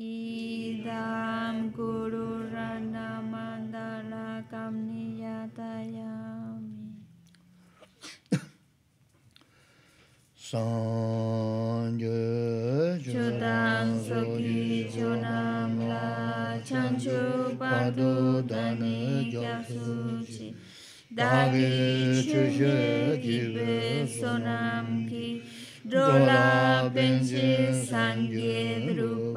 idam guru rana mandala kamniyatayami sanje chudan soki chunam la chanchu padu dani gyasuchi dagi chuje gibe sonam ki dola benji sangye drupa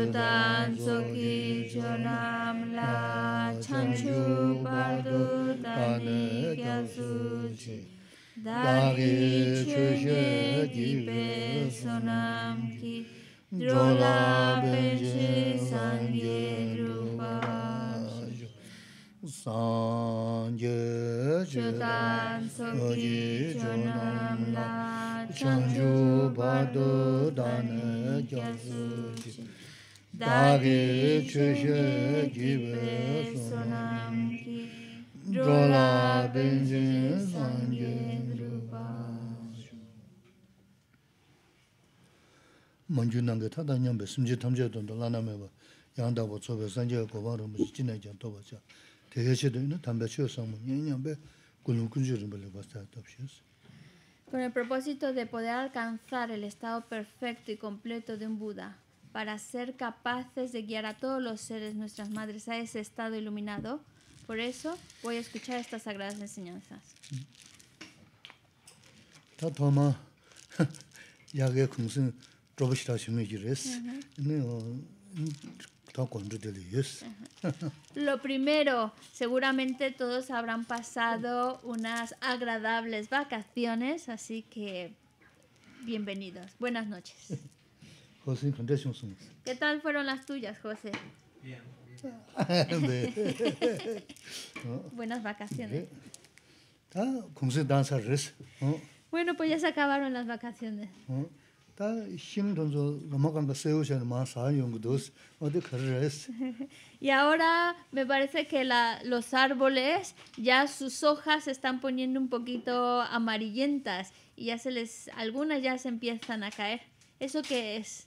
Chudan Soki Chonam La Chanchu Bardu Dani Gyasuji Dari Chuje Gibe Sonam Ki Drola Benji Sangye Drupaju Sangye Chudan Soki Chonam La Chanchu Bardu Dani Gyasuji Con el propósito de poder alcanzar el estado perfecto y completo de un Buda para ser capaces de guiar a todos los seres, nuestras madres, a ese estado iluminado. Por eso voy a escuchar estas sagradas enseñanzas. Lo primero, seguramente todos habrán pasado unas agradables vacaciones, así que bienvenidos. Buenas noches. ¿Qué tal fueron las tuyas, José? Bien. Buenas vacaciones. Ah, bueno, pues ya se acabaron las vacaciones. y ahora me parece que los árboles ya sus hojas se están poniendo un poquito amarillentas y ya se les algunas ya se empiezan a caer. ¿Eso qué es?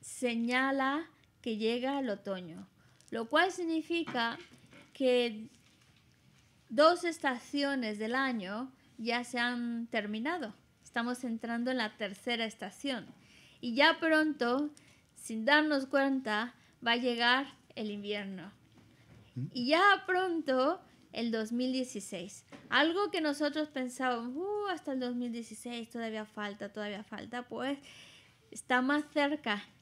señala que llega el otoño, lo cual significa que dos estaciones del año ya se han terminado. Estamos entrando en la tercera estación y ya pronto, sin darnos cuenta, va a llegar el invierno. ¿Mm? Y ya pronto el 2016. Algo que nosotros pensábamos, uh, hasta el 2016 todavía falta, todavía falta, pues está más cerca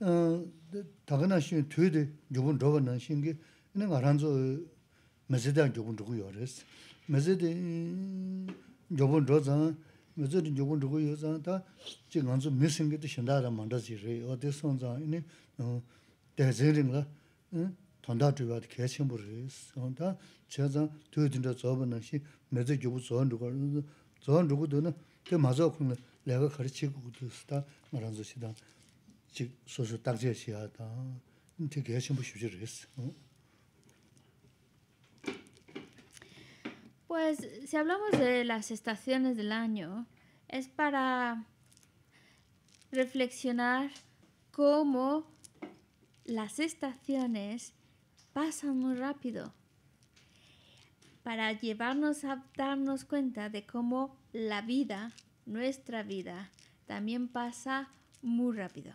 어 다가나시 되되 요번 저번은 신기 내가 알아서 메시지 요번 두고 요래스 메시지 요번 저자 메시지 요번 두고 다 지금 아주 미싱게 더 신다라 만다지 레 어디선자 이네 어 대제링라 응 돈다트가 계속 부르스 온다 제가 되든다 저번은 신 메시지 요부 저번 두고 저번 두고도는 그 맞아 그 내가 같이 그것도 스타 말한 소리다 Pues si hablamos de las estaciones del año, es para reflexionar cómo las estaciones pasan muy rápido, para llevarnos a darnos cuenta de cómo la vida, nuestra vida, también pasa muy rápido.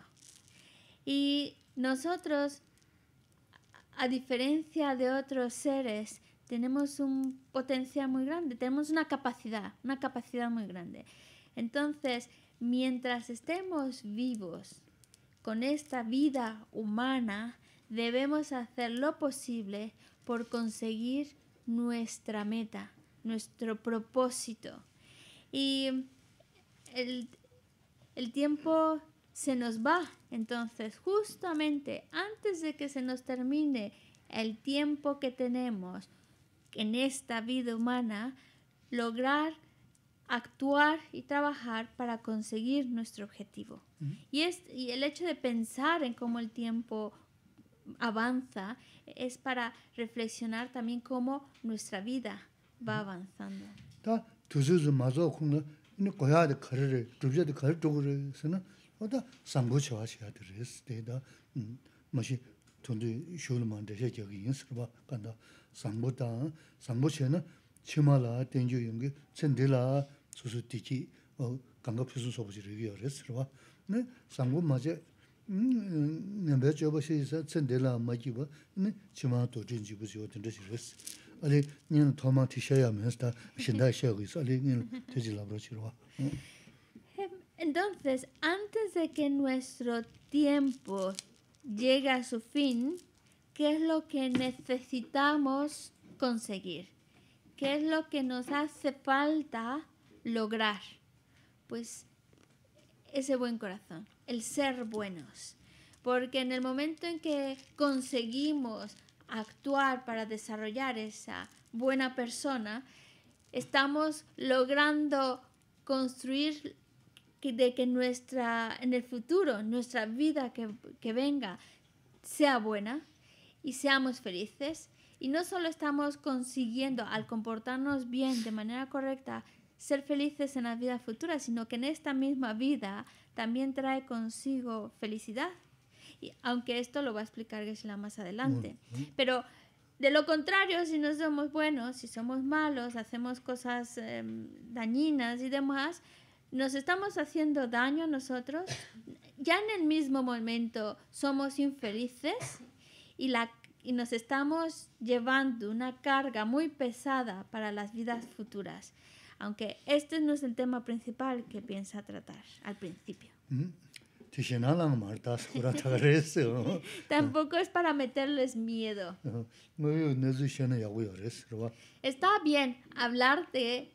Y nosotros, a diferencia de otros seres, tenemos un potencial muy grande, tenemos una capacidad, una capacidad muy grande. Entonces, mientras estemos vivos con esta vida humana, debemos hacer lo posible por conseguir nuestra meta, nuestro propósito. Y el, el tiempo se nos va. Entonces, justamente antes de que se nos termine el tiempo que tenemos en esta vida humana, lograr actuar y trabajar para conseguir nuestro objetivo. y, es, el hecho de pensar en cómo el tiempo avanza es para reflexionar también cómo nuestra vida va avanzando. 어다 sāṅgō chāvā chāyā tī 존도 tī dā māshī tūndī shūla māndā chāyā chāyā kī yīnsir bā kāndā sāṅgō tā, sāṅgō chāyā na chīmā lā, tēngyō yungi, tsendī lā, sūsū tī kī kāngā pīsū sōpa chī rīgī yā rīs rīwa. Nē sāṅgō mā chāyā, ngāmbayā chāyā chāyā sā, tsendī lā mā Ali ali Entonces, antes de que nuestro tiempo llegue a su fin, ¿qué es lo que necesitamos conseguir? ¿Qué es lo que nos hace falta lograr? Pues ese buen corazón, el ser buenos. Porque en el momento en que conseguimos actuar para desarrollar esa buena persona, estamos logrando construir de que nuestra, en el futuro, nuestra vida que, venga sea buena y seamos felices. Y no solo estamos consiguiendo al comportarnos bien de manera correcta ser felices en la vida futura, sino que en esta misma vida también trae consigo felicidad. Y, aunque esto lo va a explicar Geshe-la más adelante. Pero de lo contrario, si no somos buenos, si somos malos, hacemos cosas em, dañinas y demás, nos estamos haciendo daño a nosotros, ya en el mismo momento somos infelices y, la, y nos estamos llevando una carga muy pesada para las vidas futuras. Aunque este no es el tema principal que piensa tratar al principio. Mm. Tampoco es para meterles miedo. ¿eh? Está bien hablar de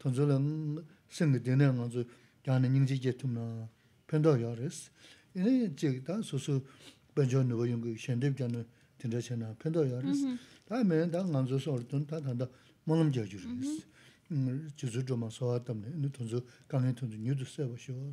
tanzuola singa dina nga zu gyana nyingzi jetum na pendo ya res. Ine jiga ta susu banjo nubo yungu shendib gyana dinda chana pendo 좀 res. Ta mm-hmm. mene ta nga zu sa ordun ta tanda monam ja ju res. Juzu dhoma sawa tamne, ine tanzu kange tanzu nyudu seba dina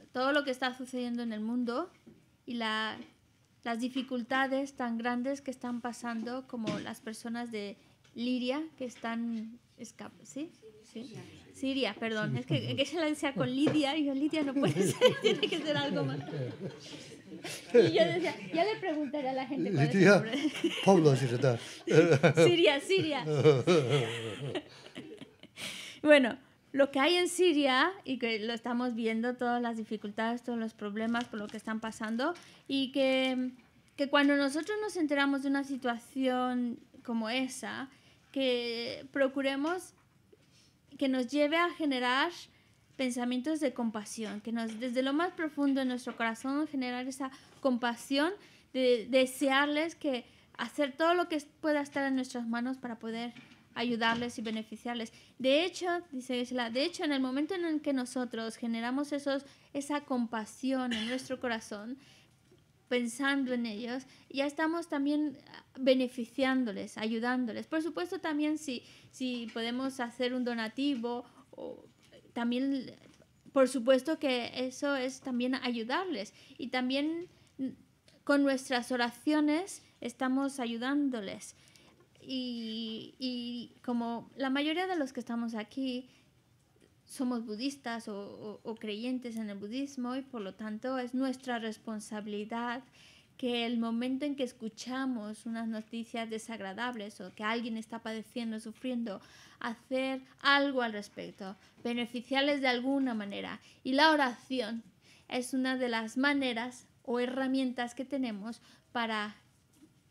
todo lo que está sucediendo en el mundo y la, las dificultades tan grandes que están pasando como las personas de Liria que están ¿sí? ¿Sí? Siria, perdón, es que, que se la decía con Lidia y yo Lidia no puede ser, tiene que ser algo más. Y yo decía, ya le preguntaré a la gente Lidia, Pablo, si se Pablo Siria, Siria. Bueno, lo que hay en Siria y que lo estamos viendo, todas las dificultades, todos los problemas por lo que están pasando y que, que cuando nosotros nos enteramos de una situación como esa, que procuremos que nos lleve a generar pensamientos de compasión, que nos desde lo más profundo de nuestro corazón generar esa compasión de, de desearles que hacer todo lo que pueda estar en nuestras manos para poder ayudarles y beneficiarles. De hecho, dice de hecho, en el momento en el que nosotros generamos esos, esa compasión en nuestro corazón, pensando en ellos, ya estamos también beneficiándoles, ayudándoles. Por supuesto, también si, si podemos hacer un donativo, o, también, por supuesto que eso es también ayudarles. Y también mm, con nuestras oraciones estamos ayudándoles. Y, como la mayoría de los que estamos aquí somos budistas o, o creyentes en el budismo y por lo tanto es nuestra responsabilidad que el momento en que escuchamos unas noticias desagradables o que alguien está padeciendo, sufriendo, hacer algo al respecto, beneficiarles de alguna manera. Y la oración es una de las maneras o herramientas que tenemos para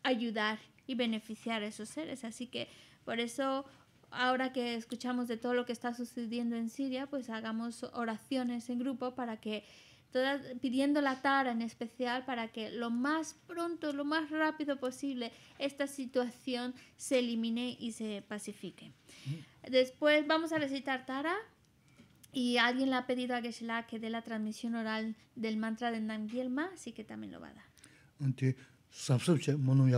ayudar y beneficiar a esos seres. Así que por eso ahora que escuchamos de todo lo que está sucediendo en Siria, pues hagamos oraciones en grupo para que todas pidiendo la tara en especial para que lo más pronto, lo más rápido posible esta situación se elimine y se pacifique. Después vamos a recitar tara y alguien le ha pedido a se la que dé la transmisión oral del mantra de Namgyelma así que también lo va a dar. Y si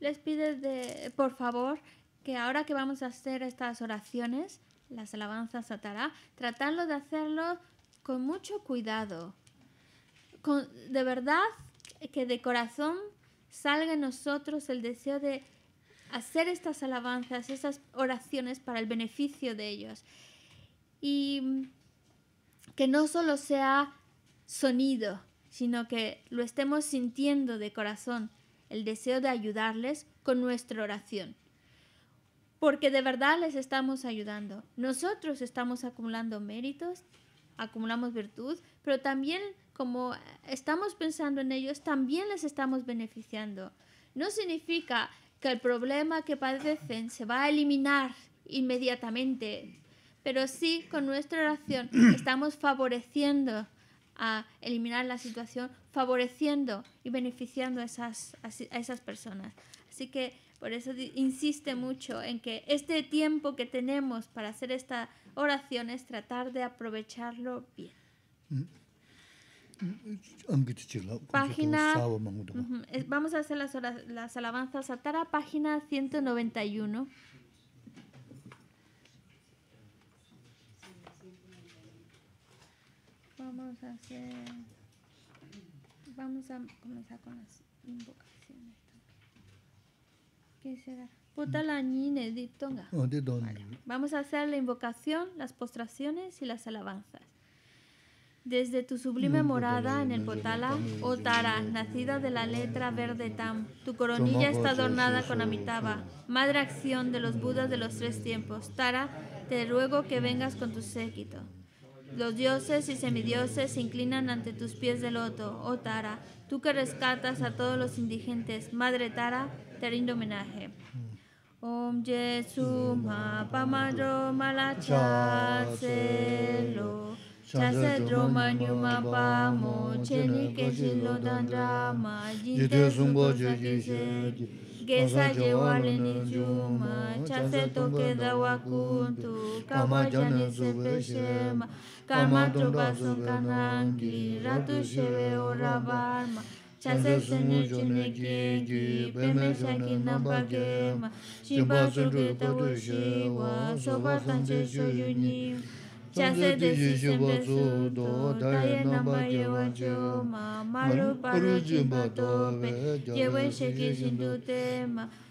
les pide, por favor, que ahora que vamos a hacer estas oraciones, las alabanzas a Tara, tratarlo de hacerlo con mucho cuidado, de verdad, que de corazón salga en nosotros el deseo de hacer estas alabanzas, estas oraciones para el beneficio de ellos. Y que no solo sea sonido, sino que lo estemos sintiendo de corazón, el deseo de ayudarles con nuestra oración. Porque de verdad les estamos ayudando. Nosotros estamos acumulando méritos, acumulamos virtud, pero también como estamos pensando en ellos, también les estamos beneficiando. No significa que el problema que padecen se va a eliminar inmediatamente, pero sí con nuestra oración estamos favoreciendo a eliminar la situación, favoreciendo y beneficiando a esas, a esas personas. Así que por eso insiste mucho en que este tiempo que tenemos para hacer esta oraciones, tratar de aprovecharlo bien. Página, vamos a hacer las, las alabanzas a Tara, página 191. Vamos a hacer. Vamos a comenzar con las invocaciones. ¿Qué será? Vamos a hacer la invocación, las postraciones y las alabanzas. Desde tu sublime morada en el Potala, oh Tara, nacida de la letra verde Tam, tu coronilla está adornada con amitaba. madre acción de los Budas de los tres tiempos. Tara, te ruego que vengas con tu séquito. Los dioses y semidioses se inclinan ante tus pies de loto, oh Tara, tú que rescatas a todos los indigentes, madre Tara, te rindo homenaje. Mm. Om Jesu ma pamado malacha selo Chasa droma nyuma pa mo cheni keshi lo dandra ma jinte sumbo jogi shegi Gesa jewa leni juma chase toke dawa kuntu kama jana sepe shema Kama toba sunkanangi ratu shewe ora barma chasa sanyo chumne ki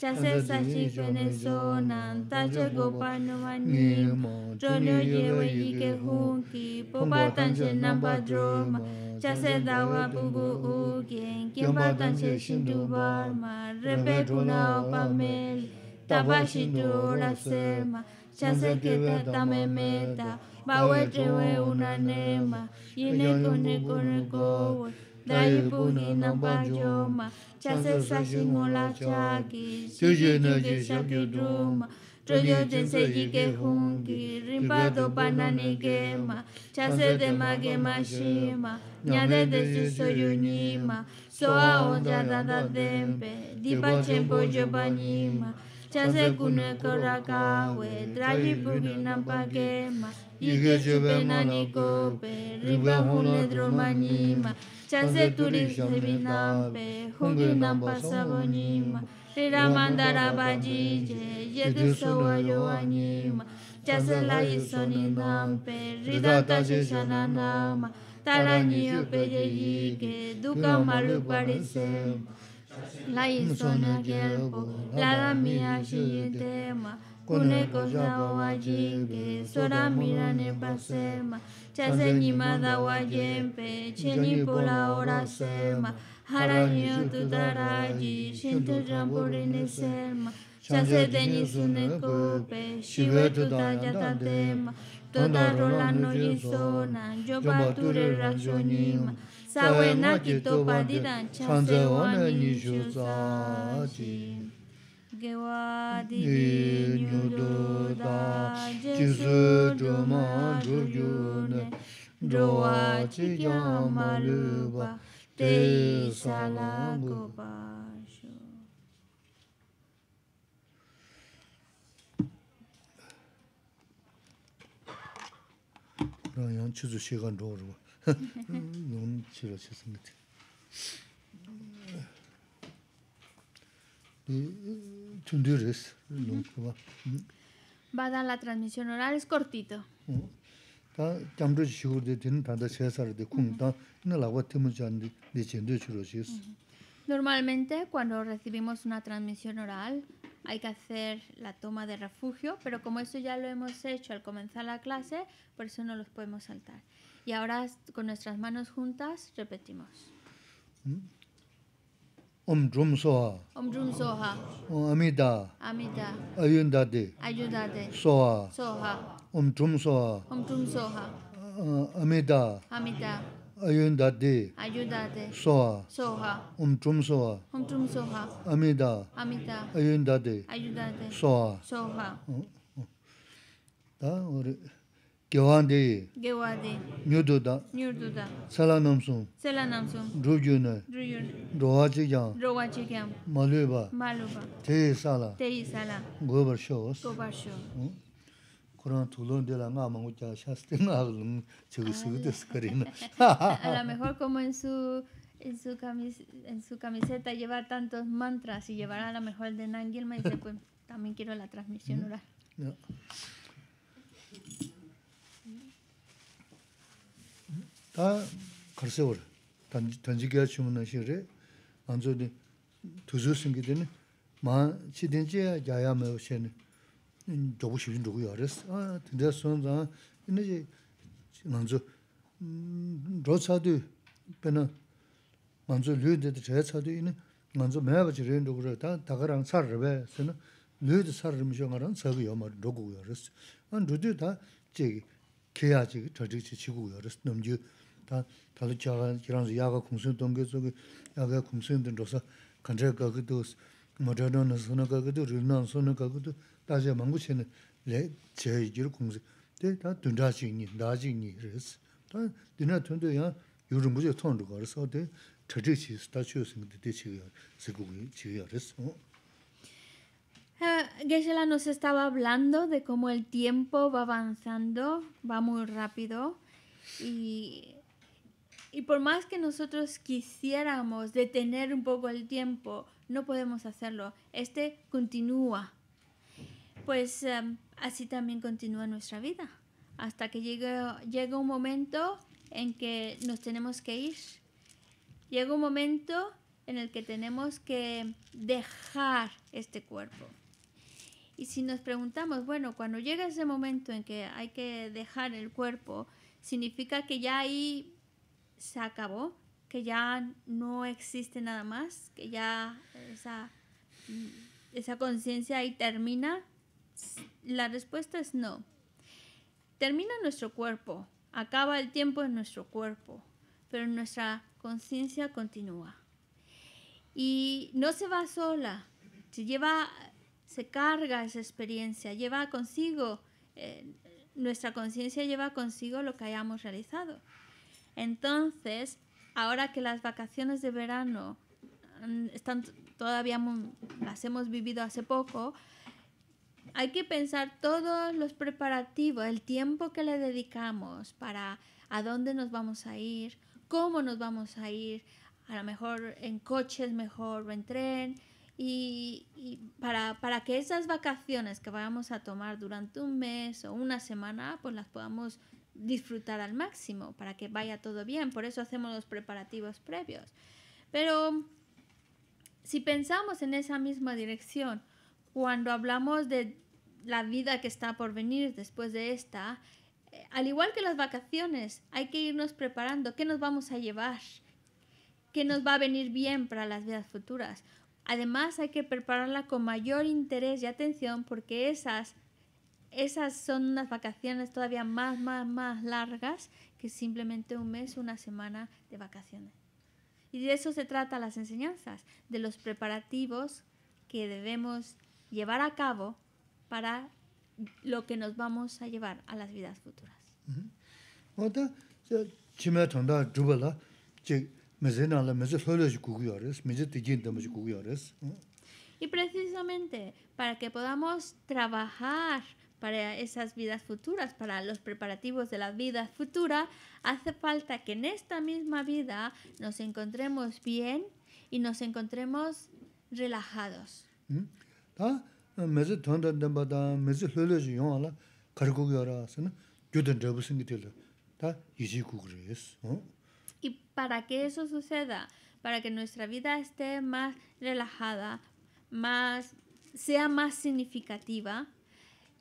chase sashi kene sonan tache gopal no y yewe yike hunki popa tanche namba droma chase dawa bubu ugen kempa tanche shindu barma repe kuna opamel tabashi dura serma chase keta me meta bawe trewe una nema yene kone kone kowe dāi pūngi nāmbā jōma, chāsa sāshī ngōla chāki, shūshū de shū shākyū rūma, chōyō jēnsē jīgē hōngi, rīmbā dō pānāni gēma, chāsa dēmā gēma shīma, nyādē dēshī sōyū nīma, sōā ōnjā dādā dēmbē, dīpā chēmbō jōpa nīma, chāsa kūnē kōrā kāwē, dāi pūngi nāmbā gēma, jīgē chūpē nāni kōpē, rīmbā hōnē drōma nīma, Chase turis de nampa hunginam pasabonima, Riramandara bajije, yo anima, Chase la yisoninam pe, ridata shishananama, Taranyo y yike, duka malu La isona gelpo, la la mía tema kune kojawa wajinge sora ma pasema chase nyimada wajempe ni pola ora sema haranyo tu shinte jampore ne sema chase deni sune kope shive tutaja tatema toda rola no yisona jopa ture Sa sawe na kito padidan chase wani shuzaji N required 33 The cage is hidden in… Something fell Va a dar la transmisión oral, es cortito. Normalmente cuando recibimos una transmisión oral hay que hacer la toma de refugio, pero como esto ya lo hemos hecho al comenzar la clase, por eso no los podemos saltar. Y ahora con nuestras manos juntas repetimos. Om Drum Soha. Om Drum Soha. Om Amida. Amida. Ayundade. Ayundade. Soha. Soha. Om Drum Soha. Om Drum Soha. Uh, Amida. Amida. Ayundade. Ayundade. Soha. Soha. Om Drum Soha. Amida. Amida. Soha. Uh, uh. gyawande gyawade nyudu da nyudu da sala namsung sala namsung ruju na ruju rowa chi kyam rowa sala te sala gobar shos gobar shos. kuran tulon de la nga mangu cha shaste nga lum karina a lo mejor como en su en su camis, en su camiseta lleva tantos mantras y llevará a lo mejor el de Nangilma y dice pues también quiero la transmisión oral no. 아 글쎄요. 단지 던지게 하시면 나시래. 안저디 두저승 기대는 마 시든지 야야 매우시는 음 저거 누구 알았어. 아 근데 선자 이제 먼저 음 로차도 배는 먼저 류데도 제차도 있는 먼저 매버지 다 다가랑 살을 쓰는 류도 살을 미정하는 저거 요말 누구 알았어. 안 루디 다 제기 저지 지구 넘지 que nos estaba hablando de cómo el tiempo va avanzando, va muy rápido y y por más que nosotros quisiéramos detener un poco el tiempo, no podemos hacerlo. Este continúa. Pues em, así también continúa nuestra vida, hasta que llega, llega un momento en que nos tenemos que ir. Llega un momento en el que tenemos que dejar este cuerpo. Y si nos preguntamos, bueno, cuando llega ese momento en que hay que dejar el cuerpo, significa que ya hay se acabó, que ya no existe nada más, que ya mm, esa, conciencia ahí termina? La respuesta es no. Termina nuestro cuerpo, acaba el tiempo en nuestro cuerpo, pero nuestra conciencia continúa. Y no se va sola, se lleva, se carga esa experiencia, lleva consigo, eh, nuestra conciencia lleva consigo lo que hayamos realizado. Entonces, ahora que las vacaciones de verano mm, están todavía las hemos vivido hace poco, hay que pensar todos los preparativos, el tiempo que le dedicamos para a dónde nos vamos a ir, cómo nos vamos a ir, a lo mejor en coches, mejor o en tren, y, para, para, que esas vacaciones que vayamos a tomar durante un mes o una semana, pues las podamos disfrutar al máximo, para que vaya todo bien. Por eso hacemos los preparativos previos. Pero si pensamos en esa misma dirección, cuando hablamos de la vida que está por venir después de esta, eh, al igual que las vacaciones, hay que irnos preparando qué nos vamos a llevar, qué nos va a venir bien para las vidas futuras. Además, hay que prepararla con mayor interés y atención porque esas esas son unas vacaciones todavía más, más, más largas que simplemente un mes, o una semana de vacaciones. Y de eso se trata las enseñanzas, de los preparativos que debemos llevar a cabo para lo que nos vamos a llevar a las vidas futuras. Y precisamente para que podamos trabajar para esas vidas futuras, para los preparativos de la vida futura, hace falta que en esta misma vida nos encontremos bien y nos encontremos relajados. Mm? Eh, y para que eso suceda, para que nuestra vida esté más relajada, más sea más significativa,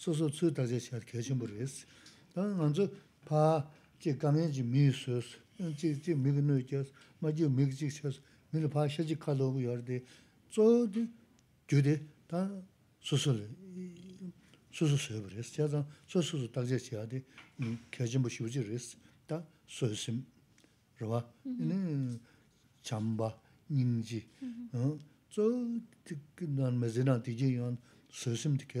소소 수다제 시아 개심 모르겠어. 나 먼저 파제 강행지 미스스 지지 미그노이스 마지 미그지스 미르 파샤지 칼로고 열데 저디 규데 다 소소 소소 세브레스 자자 소소 다제 시아데 개심 모시우지레스 다 소심 로와 네 잠바 닌지 어저 특근한 메제나 디제연 소심 디케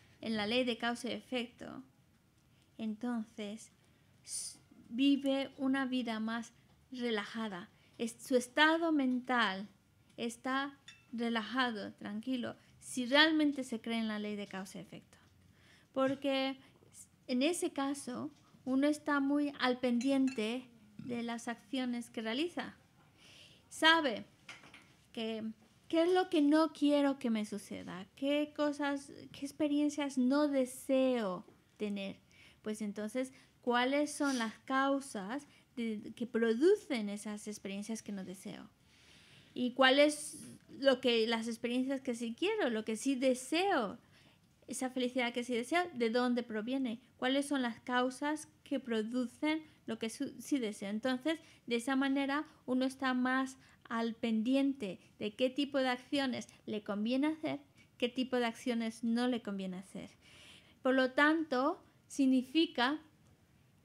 en la ley de causa y efecto, entonces vive una vida más relajada. su estado mental está relajado, tranquilo, si realmente se cree en la ley de causa y efecto. Porque en ese caso uno está muy al pendiente de las acciones que realiza. Sabe que ¿Qué es lo que no quiero que me suceda? ¿Qué cosas, qué experiencias no deseo tener? Pues entonces, ¿cuáles son las causas que producen esas experiencias que no deseo? ¿Y cuáles lo que las experiencias que sí quiero, lo que sí deseo? esa felicidad que se desea, de dónde proviene, cuáles son las causas que producen lo que sí desea. Entonces, de esa manera uno está más al pendiente de qué tipo de acciones le conviene hacer, qué tipo de acciones no le conviene hacer. Por lo tanto, significa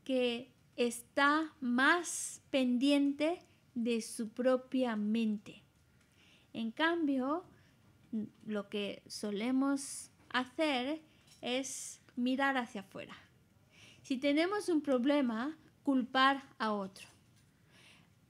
que está más pendiente de su propia mente. En cambio, lo que solemos hacer es mirar hacia afuera. Si tenemos un problema, culpar a otro.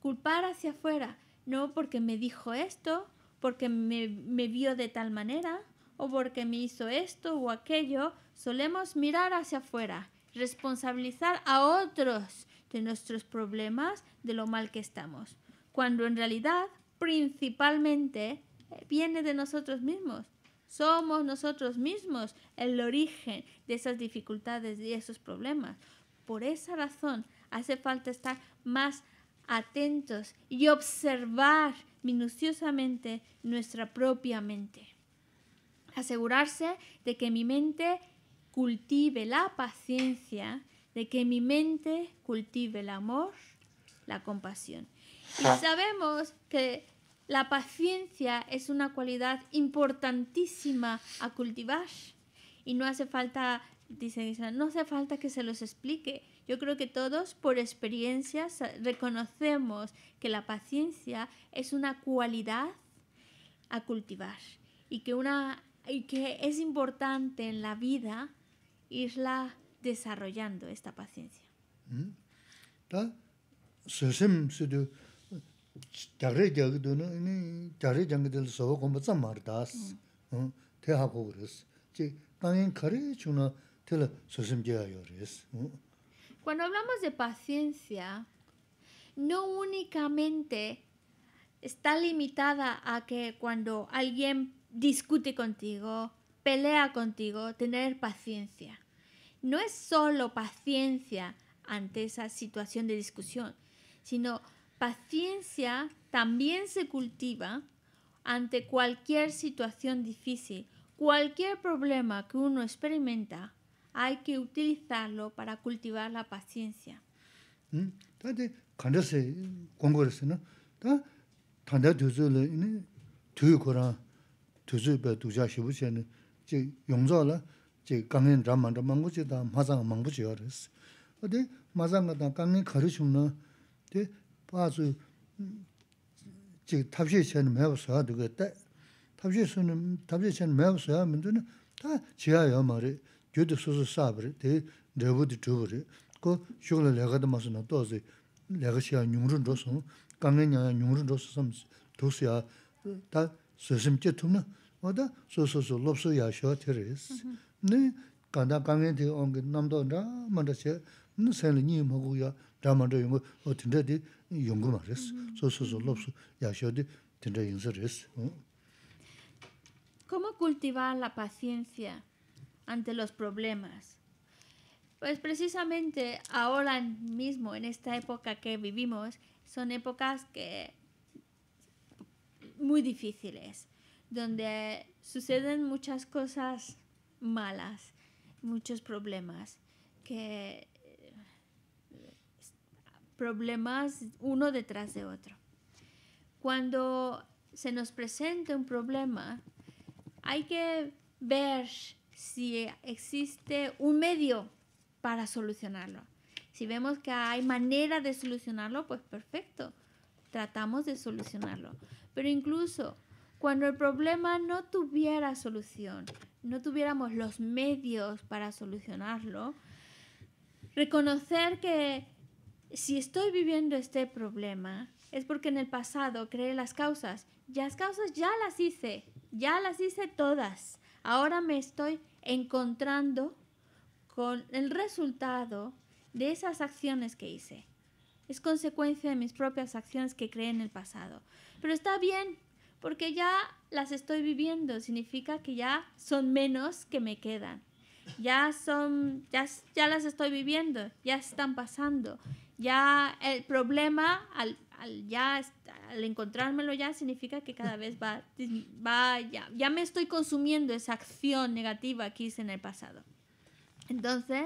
Culpar hacia afuera, no porque me dijo esto, porque me, vio de tal manera, o porque me hizo esto o aquello, solemos mirar hacia afuera, responsabilizar a otros de nuestros problemas, de lo mal que estamos, cuando en realidad principalmente eh, viene de nosotros mismos. Somos nosotros mismos el origen de esas dificultades y esos problemas. Por esa razón hace falta estar más atentos y observar minuciosamente nuestra propia mente. Asegurarse de que mi mente cultive la paciencia, de que mi mente cultive el amor, la compasión. Y ah. sabemos que la paciencia es una cualidad importantísima a cultivar y no hace falta, dice no hace falta que se los explique. Yo creo que todos por experiencia reconocemos que la paciencia es una cualidad a cultivar y que, una, y que es importante en la vida irla desarrollando esta paciencia. Mm. Cuando hablamos de paciencia, no únicamente está limitada a que cuando alguien discute contigo, pelea contigo, tener paciencia. No es solo paciencia ante esa situación de discusión, sino paciencia también se cultiva ante cualquier situación difícil, cualquier problema que uno experimenta, hay que utilizarlo para cultivar la paciencia. 아주 지금 탑시 전에 매워서 하도 그때 탑시 전에 탑시 전에 매워서 하면 되는 다 지하여 말이 교득 소소 사브리 대 레부디 두브리 그 쇼를 내가도 맞으나 또 어제 내가 시간 용run 줘서 강에냐 용run 줘서 좀 도스야 다 소심께 투나 어디 소소소 롭소야 쇼테리스 네 간다 강에 대 온게 남도 나 먼저 세는 니 먹고야 다 어떻게 돼 ¿Cómo cultivar la paciencia ante los problemas? Pues precisamente ahora mismo, en esta época que vivimos, son épocas que muy difíciles, donde suceden muchas cosas malas, muchos problemas que problemas uno detrás de otro. Cuando se nos presenta un problema, hay que ver si existe un medio para solucionarlo. Si vemos que hay manera de solucionarlo, pues perfecto, tratamos de solucionarlo. Pero incluso cuando el problema no tuviera solución, no tuviéramos los medios para solucionarlo, reconocer que si estoy viviendo este problema, es porque en el pasado creé las causas. y las causas ya las hice, ya las hice todas. Ahora me estoy encontrando con el resultado de esas acciones que hice. Es consecuencia de mis propias acciones que creé en el pasado. Pero está bien, porque ya las estoy viviendo. Significa que ya son menos que me quedan. Ya son, ya las estoy viviendo, ya están pasando ya el problema al, ya al encontrármelo ya significa que cada vez va, ya, me estoy consumiendo esa acción negativa que hice en el pasado. Entonces,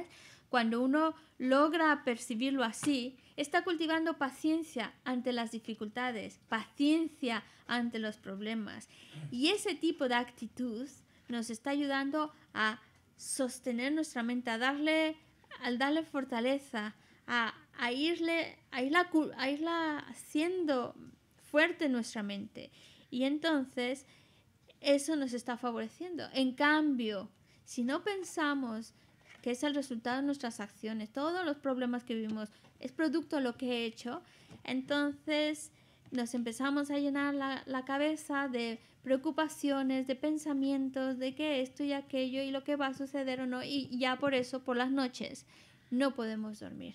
cuando uno logra percibirlo así, está cultivando paciencia ante las dificultades, paciencia ante los problemas. Y ese tipo de actitud nos está ayudando a sostener nuestra mente, a darle, al darle fortaleza, a a, irle, irla, haciendo fuerte nuestra mente. Y entonces eso nos está favoreciendo. En cambio, si no pensamos que es el resultado de nuestras acciones, todos los problemas que vivimos es producto de lo que he hecho, entonces nos empezamos a llenar la, la, cabeza de preocupaciones, de pensamientos, de que esto y aquello y lo que va a suceder o no, y ya por eso, por las noches, no podemos dormir.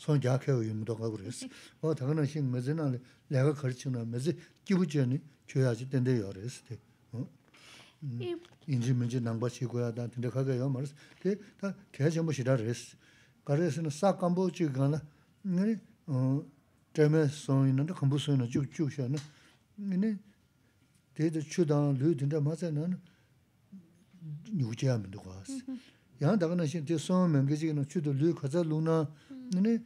son jakeo yumdo ka kuresi. O takana xin mezi nani, laga karichina mezi kibu chani chuyaji tende yo resi. Inzi minzi nangba chi kuya dan tende kaga yo 그랬어. Te ta kaya chambu shira resi. Karesi na saa kambu chi gana, nani, treme son ina, kambu son ina, chuk chuk shana. Nani, te de chu dan, lu nini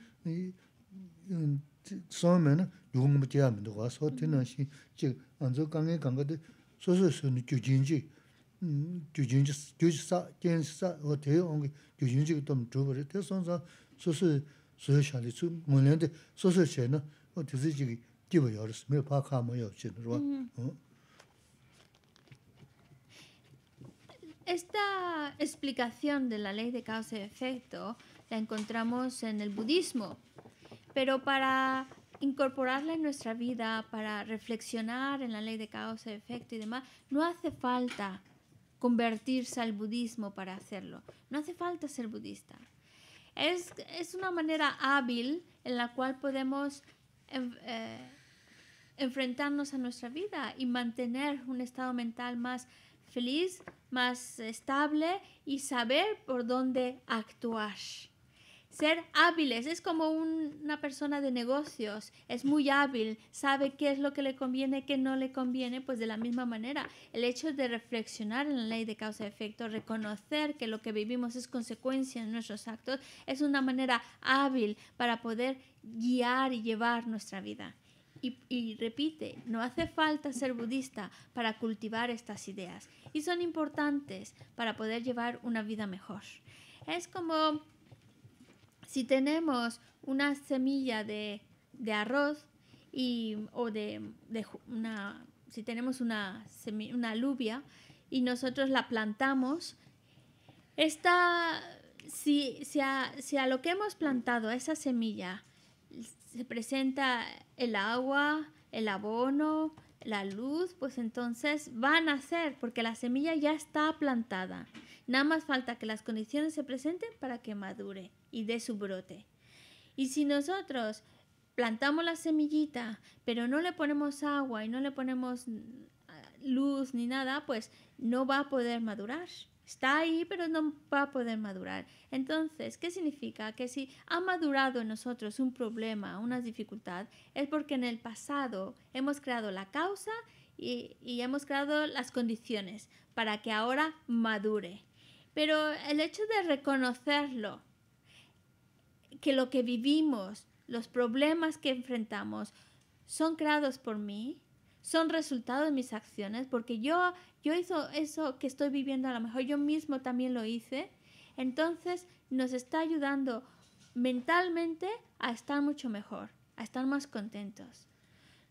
Esta explicación de la ley de causa y efecto la encontramos en el budismo, pero para incorporarla en nuestra vida, para reflexionar en la ley de causa, efecto y demás, no hace falta convertirse al budismo para hacerlo, no hace falta ser budista. Es, es una manera hábil en la cual podemos... Eh, enfrentarnos a nuestra vida y mantener un estado mental más feliz, más estable y saber por dónde actuar ser hábiles. Es como una persona de negocios, es muy hábil, sabe qué es lo que le conviene, qué no le conviene, pues de la misma manera, el hecho de reflexionar en la ley de causa-efecto, y reconocer que lo que vivimos es consecuencia de nuestros actos, es una manera hábil para poder guiar y llevar nuestra vida. y, repite, no hace falta ser budista para cultivar estas ideas y son importantes para poder llevar una vida mejor. Es como si tenemos una semilla de, arroz y, o de, una, si tenemos una, semilla, alubia y nosotros la plantamos, esta, si, a, si a lo que hemos plantado, a esa semilla, se presenta el agua, el abono, la luz, pues entonces van a ser, porque la semilla ya está plantada. Nada más falta que las condiciones se presenten para que madure y dé su brote. Y si nosotros plantamos la semillita, pero no le ponemos agua y no le ponemos mm, luz ni nada, pues no va a poder madurar. Está ahí, pero no va a poder madurar. Entonces, ¿qué significa? Que si ha madurado en nosotros un problema, una dificultad, es porque en el pasado hemos creado la causa y, y hemos creado las condiciones para que ahora madure. Pero el hecho de reconocerlo, que lo que vivimos, los problemas que enfrentamos, son creados por mí, son resultado de mis acciones, porque yo, yo hizo eso que estoy viviendo, a lo mejor yo mismo también lo hice, entonces nos está ayudando mentalmente a estar mucho mejor, a estar más contentos.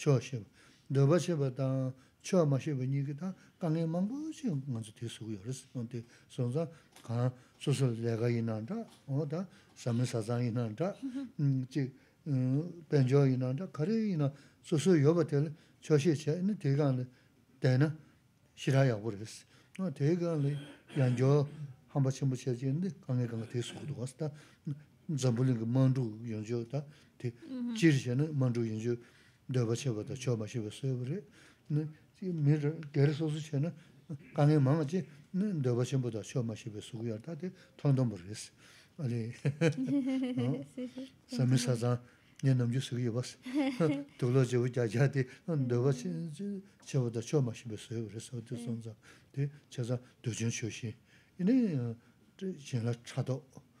chō shéba, dōba chéba dāng chō mā shéba nyi ki dāng, kāngé māngbō chéba ngañ chō tēsïku yō rēs, nō tē, sōn zāng, kāng, sō sō lēgā yī nāndā, o dāng, sāmi sā zāng yī nāndā, chī, bēn 자불링 만두 nāndā, kārē yī nāng, sō nō dēba chēba dā chōba chēba sēba rē, nē, mē rē, gērē sōsu chē nē, kāngē māngā chē, nē, dēba chēba dā chōba chēba sūgu yā rā, tē, tōndō mbō sami sā zāng, nē nōm chū jā jā sōng chā tō,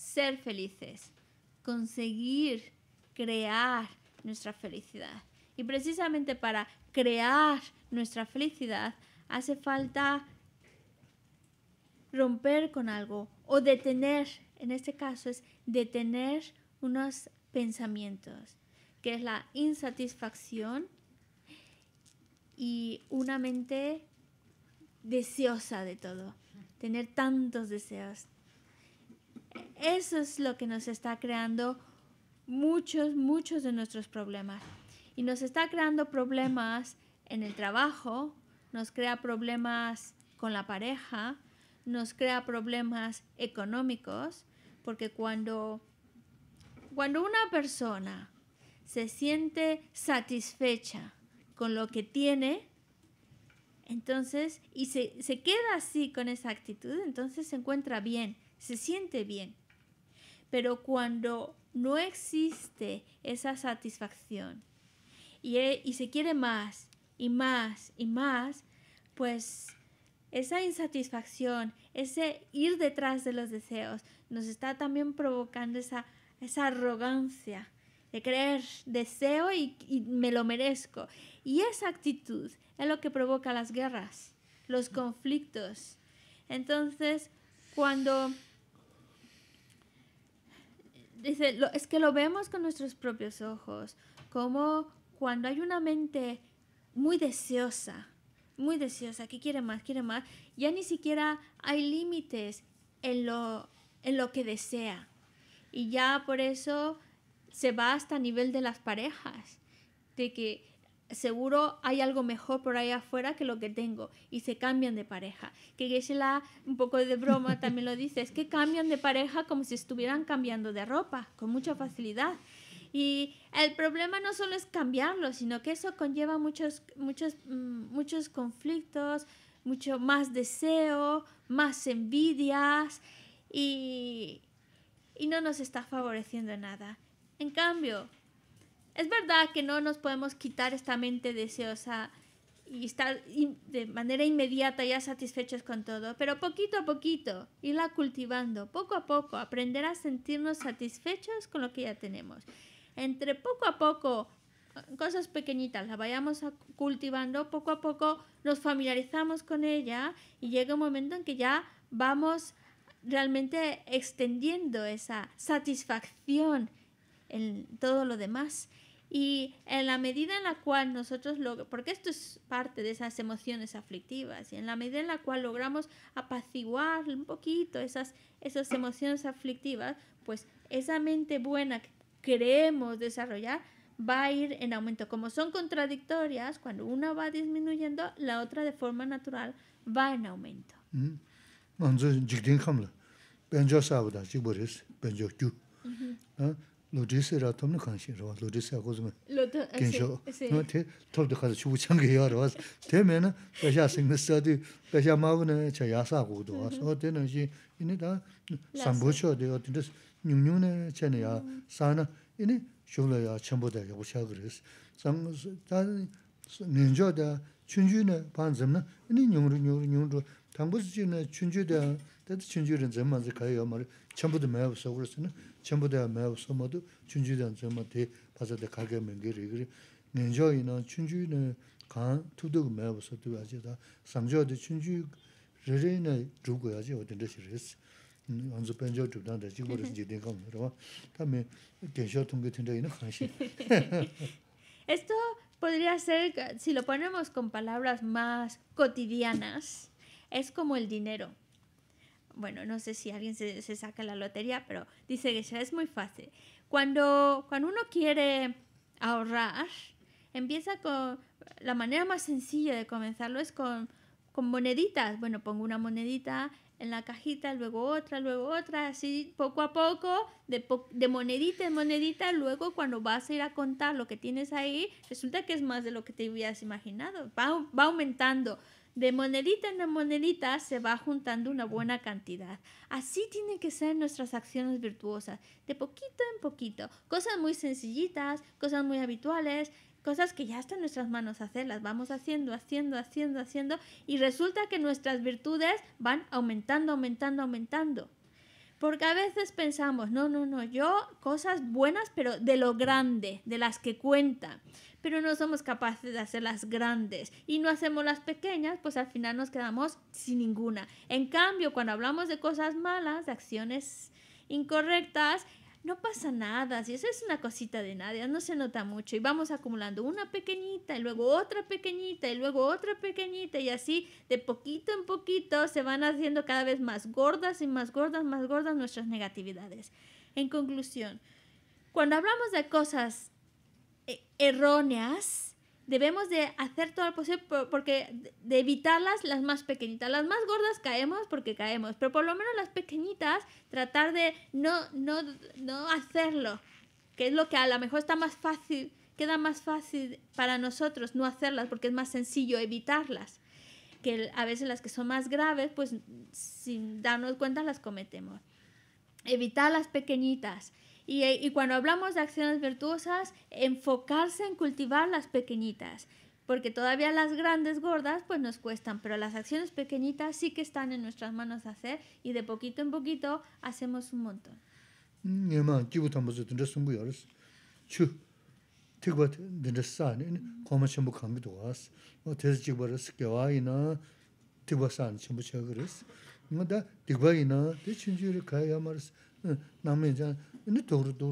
ser felices, conseguir crear nuestra felicidad. Y precisamente para crear nuestra felicidad hace falta romper con algo o detener, en este caso es detener unos pensamientos, que es la insatisfacción y una mente deseosa de todo, tener tantos deseos, eso es lo que nos está creando muchos, muchos de nuestros problemas. Y nos está creando problemas en el trabajo, nos crea problemas con la pareja, nos crea problemas económicos, porque cuando, cuando una persona se siente satisfecha con lo que tiene, entonces, y se, queda así con esa actitud, entonces se encuentra bien, se siente bien. Pero cuando no existe esa satisfacción y, e, y se quiere más y más y más, pues esa insatisfacción, ese ir detrás de los deseos, nos está también provocando esa, esa arrogancia, de creer deseo y, me lo merezco. Y esa actitud es lo que provoca las guerras, los conflictos. Entonces, cuando dice, es que lo vemos con nuestros propios ojos, como cuando hay una mente muy deseosa, muy deseosa, que quiere más, quiere más, ya ni siquiera hay límites en lo, en lo que desea. Y ya por eso se va hasta nivel de las parejas, de que seguro hay algo mejor por ahí afuera que lo que tengo y se cambian de pareja. Que geshe un poco de broma, también lo dice, es que cambian de pareja como si estuvieran cambiando de ropa, con mucha facilidad. Y el problema no solo es cambiarlo, sino que eso conlleva muchos, mm, conflictos, mucho más deseo, más envidias y no nos está favoreciendo nada. En cambio, es verdad que no nos podemos quitar esta mente deseosa y estar de manera inmediata ya satisfechos con todo, pero poquito a poquito, irla cultivando, poco a poco, aprender a sentirnos satisfechos con lo que ya tenemos. Entre poco a poco, cosas pequeñitas, la vayamos cultivando, poco a poco nos familiarizamos con ella y llega un momento en que ya vamos realmente extendiendo esa satisfacción en todo lo demás. Y en la medida en la cual nosotros, lo porque esto es parte de esas emociones aflictivas, y en la medida en la cual logramos apaciguar un poquito esas, esas emociones aflictivas, pues esa mente buena que queremos desarrollar va a ir en aumento. Como son contradictorias, cuando una va disminuyendo, la otra de forma natural va en aumento. Mm. 노디스 라 톰니 칸시 로 노디스 고즈메 로토 겐쇼 노테 톱데 카즈 추부 창게 야로 와스 테메나 베샤 싱네스터디 베샤 마브네 차 야사 고도 와서 테는 시 이니다 삼보쇼데 어디데 뉴뉴네 체네야 사나 이니 쇼로야 첨보데 요샤 그레스 상스 다 닌조데 춘주네 반점네 이니 뉴르 뉴르 뉴르 당부스지네 춘주데 Esto podría ser, si lo ponemos con palabras más cotidianas, es como el dinero bueno, no sé si alguien se, saca la lotería, pero dice que ya es muy fácil. Cuando, cuando uno quiere ahorrar, empieza con, la manera más sencilla de comenzarlo es con, moneditas. Bueno, pongo una monedita en la cajita, luego otra, luego otra, así poco a poco, de, de monedita en monedita, luego cuando vas a ir a contar lo que tienes ahí, resulta que es más de lo que te hubieras imaginado, va aumentando. De monedita en monedita se va juntando una buena cantidad. Así tienen que ser nuestras acciones virtuosas, de poquito en poquito. Cosas muy sencillitas, cosas muy habituales, cosas que ya están en nuestras manos hacerlas. Vamos haciendo, haciendo, haciendo, haciendo y resulta que nuestras virtudes van aumentando, aumentando, aumentando. Porque a veces pensamos, no, no, no, yo cosas buenas, pero de lo grande, de las que cuentan pero no somos capaces de hacer las grandes y no hacemos las pequeñas, pues al final nos quedamos sin ninguna. En cambio, cuando hablamos de cosas malas, de acciones incorrectas, no pasa nada, si eso es una cosita de nadie, no se nota mucho y vamos acumulando una pequeñita y luego otra pequeñita y luego otra pequeñita y así de poquito en poquito se van haciendo cada vez más gordas y más gordas, más gordas nuestras negatividades. En conclusión, cuando hablamos de cosas eh, erróneas, debemos de hacer todo lo posible porque de evitarlas las más pequeñitas. Las más gordas caemos porque caemos, pero por lo menos las pequeñitas tratar de no, no, no hacerlo, que es lo que a lo mejor está más fácil, queda más fácil para nosotros no hacerlas porque es más sencillo evitarlas que a veces las que son más graves, pues sin darnos cuenta las cometemos. Evitar las pequeñitas, eh, y, cuando hablamos de acciones virtuosas, enfocarse en cultivar las pequeñitas porque todavía las grandes gordas pues nos cuestan, pero las acciones pequeñitas sí que están en nuestras manos hacer y de poquito en poquito hacemos un montón. Como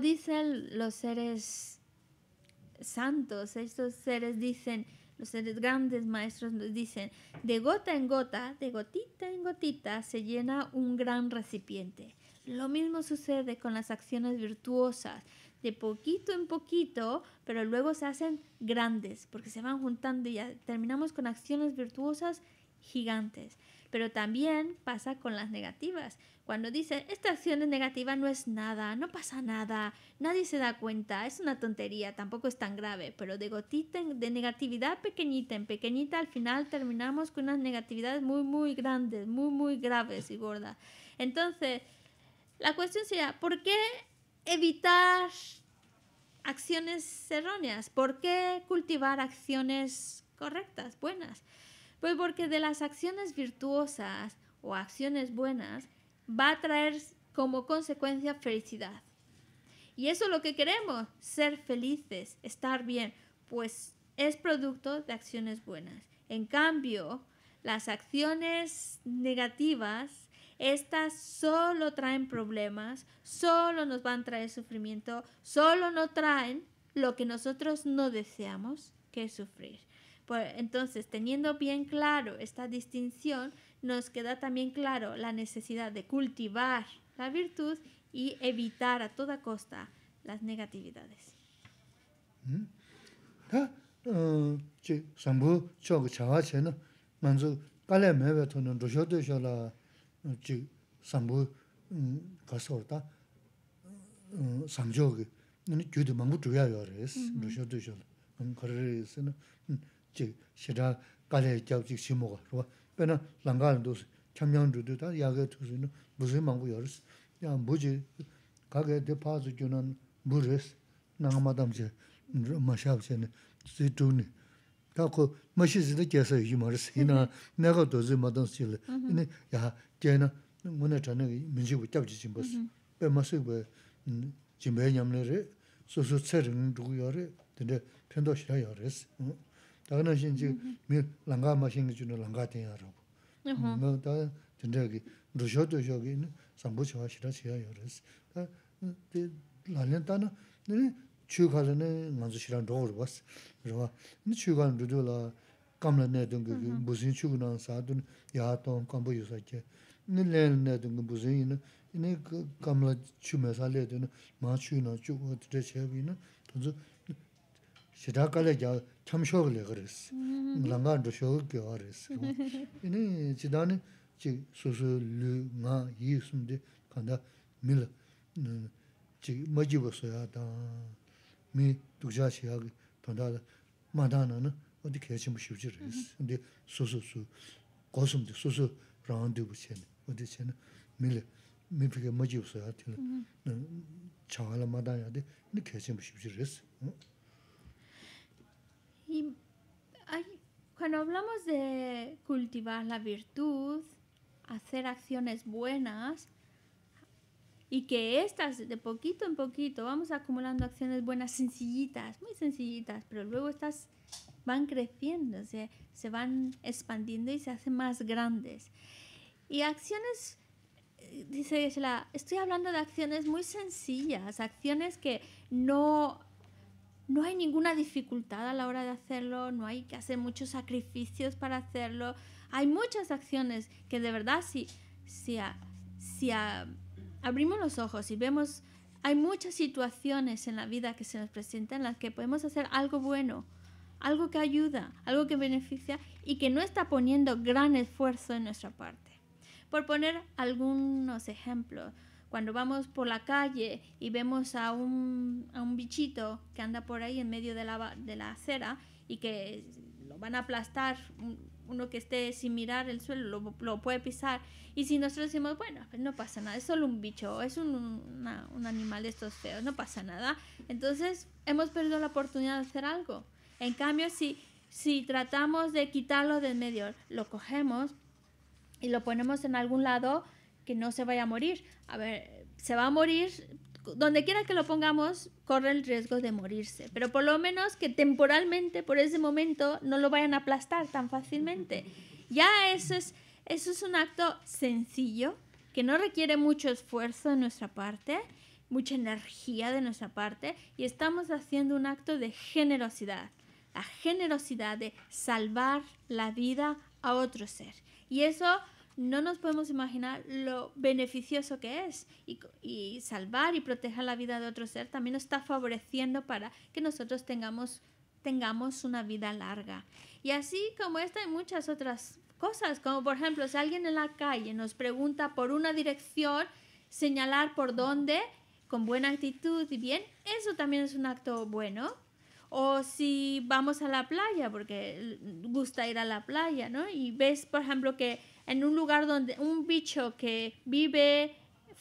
dicen los seres santos, estos seres dicen, los grandes maestros nos dicen, de gota en gota, de gotita en gotita, se llena un gran recipiente. Lo mismo sucede con las acciones virtuosas, de poquito en poquito, pero luego se hacen grandes, porque se van juntando y ya terminamos con acciones virtuosas gigantes. Pero también pasa con las negativas. Cuando dice esta acción es negativa, no es nada, no pasa nada, nadie se da cuenta, es una tontería, tampoco es tan grave. Pero de gotita, de negatividad pequeñita en pequeñita, al final terminamos con unas negatividades muy, muy grandes, muy, muy graves y gordas. Entonces, la cuestión sería, ¿por qué evitar acciones erróneas? ¿Por qué cultivar acciones correctas, buenas? Pues porque de las acciones virtuosas o acciones buenas va a traer como consecuencia felicidad. Y eso es lo que queremos, ser felices, estar bien, pues es producto de acciones buenas. En cambio, las acciones negativas, estas solo traen problemas, solo nos van a traer sufrimiento, solo no traen lo que nosotros no deseamos, que sufrir. Pues, entonces, teniendo bien claro esta distinción, nos queda también claro la necesidad de cultivar la virtud y evitar a toda costa las negatividades. Mm-hmm. Uh, chik shirar kalyay chab chik shimuga, rwa. Pena langaar dhus, chamyang dhudu dha yagay dhusi nu buzi mangu yoris. Ya buji, kagay dhe pazu junan buris, nangamadam che, mashab che, zi dhuni. Ta ku mashi zida jesa yu maris, ina naga dhuzi madan sili. Ini ya, jayna, nguna chana minchi bu 다는 신지 미 랑가 마신 그 주는 랑가 되어로 너도 전적이 루셔도 저기 상부치와 싫어지야 요레스 다 나련다나 네 추가전에 먼저 싫어 놓으러 봤어 그러나 이 추가 루돌아 감는 애도 그 무슨 추구는 사든 야또 감보 유사게 늘래는 내든 그 무슨 이네 네 감라 추메살에도 마추나 추고 드셔비나 도저 시다깔에 참쇼글이 그랬어. 블랑가르 쇼글이 그랬어. 이네 지단이 지 소소르 나 간다 밀지 머지버서야다. 미 독자시야 간다 마다나는 어디 계신 분 근데 소소수 고슴도 소소 라운드 쳇. 어디 쳇나 밀 미프게 머지버서야 틀. 마다야데 근데 계신 분 했어. Cuando hablamos de cultivar la virtud, hacer acciones buenas, y que estas de poquito en poquito vamos acumulando acciones buenas sencillitas, muy sencillitas, pero luego estas van creciendo, se, se van expandiendo y se hacen más grandes. Y acciones, eh, dice la estoy hablando de acciones muy sencillas, acciones que no no hay ninguna dificultad a la hora de hacerlo, no hay que hacer muchos sacrificios para hacerlo. Hay muchas acciones que de verdad si, si, abrimos los ojos y vemos, hay muchas situaciones en la vida que se nos presentan en las que podemos hacer algo bueno, algo que ayuda, algo que beneficia y que no está poniendo gran esfuerzo en nuestra parte. Por poner algunos ejemplos, cuando vamos por la calle y vemos a un, a un bichito que anda por ahí en medio de la, de la acera y que lo van a aplastar, uno que esté sin mirar el suelo lo, lo puede pisar. Y si nosotros decimos, bueno, pues no pasa nada, es solo un bicho, es un, un animal de estos feos, no pasa nada. Entonces hemos perdido la oportunidad de hacer algo. En cambio, si, si tratamos de quitarlo del medio, lo cogemos y lo ponemos en algún lado que no se vaya a morir. A ver, se va a morir, donde quiera que lo pongamos, corre el riesgo de morirse, pero por lo menos que temporalmente, por ese momento, no lo vayan a aplastar tan fácilmente. Ya eso es, eso es un acto sencillo, que no requiere mucho esfuerzo de nuestra parte, mucha energía de nuestra parte, y estamos haciendo un acto de generosidad, la generosidad de salvar la vida a otro ser. Y eso no nos podemos imaginar lo beneficioso que es y, salvar y proteger la vida de otro ser también nos está favoreciendo para que nosotros tengamos, tengamos una vida larga. Y así como esta hay muchas otras cosas, como por ejemplo si alguien en la calle nos pregunta por una dirección, señalar por dónde con buena actitud y bien, eso también es un acto bueno o si vamos a la playa, porque gusta ir a la playa, ¿no? Y ves, por ejemplo, que en un lugar donde un bicho que vive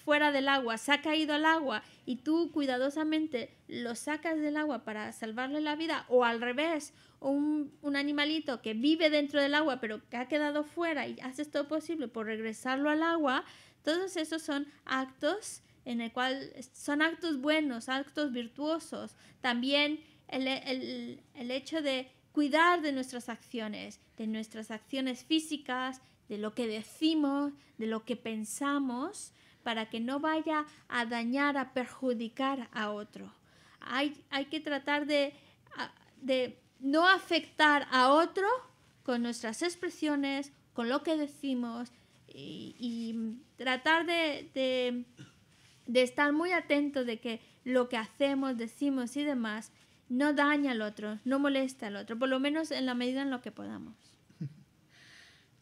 fuera del agua se ha caído al agua y tú cuidadosamente lo sacas del agua para salvarle la vida o al revés, un, un animalito que vive dentro del agua pero que ha quedado fuera y haces todo posible por regresarlo al agua, todos esos son actos en el cual son actos buenos, actos virtuosos. También el, el hecho de cuidar de nuestras acciones, de nuestras acciones físicas, de lo que decimos, de lo que pensamos, para que no vaya a dañar, a perjudicar a otro. Hay, que tratar de, no afectar a otro con nuestras expresiones, con lo que decimos y, tratar de, de, estar muy atento de que lo que hacemos, decimos y demás no daña al otro, no molesta al otro, por lo menos en la medida en lo que podamos.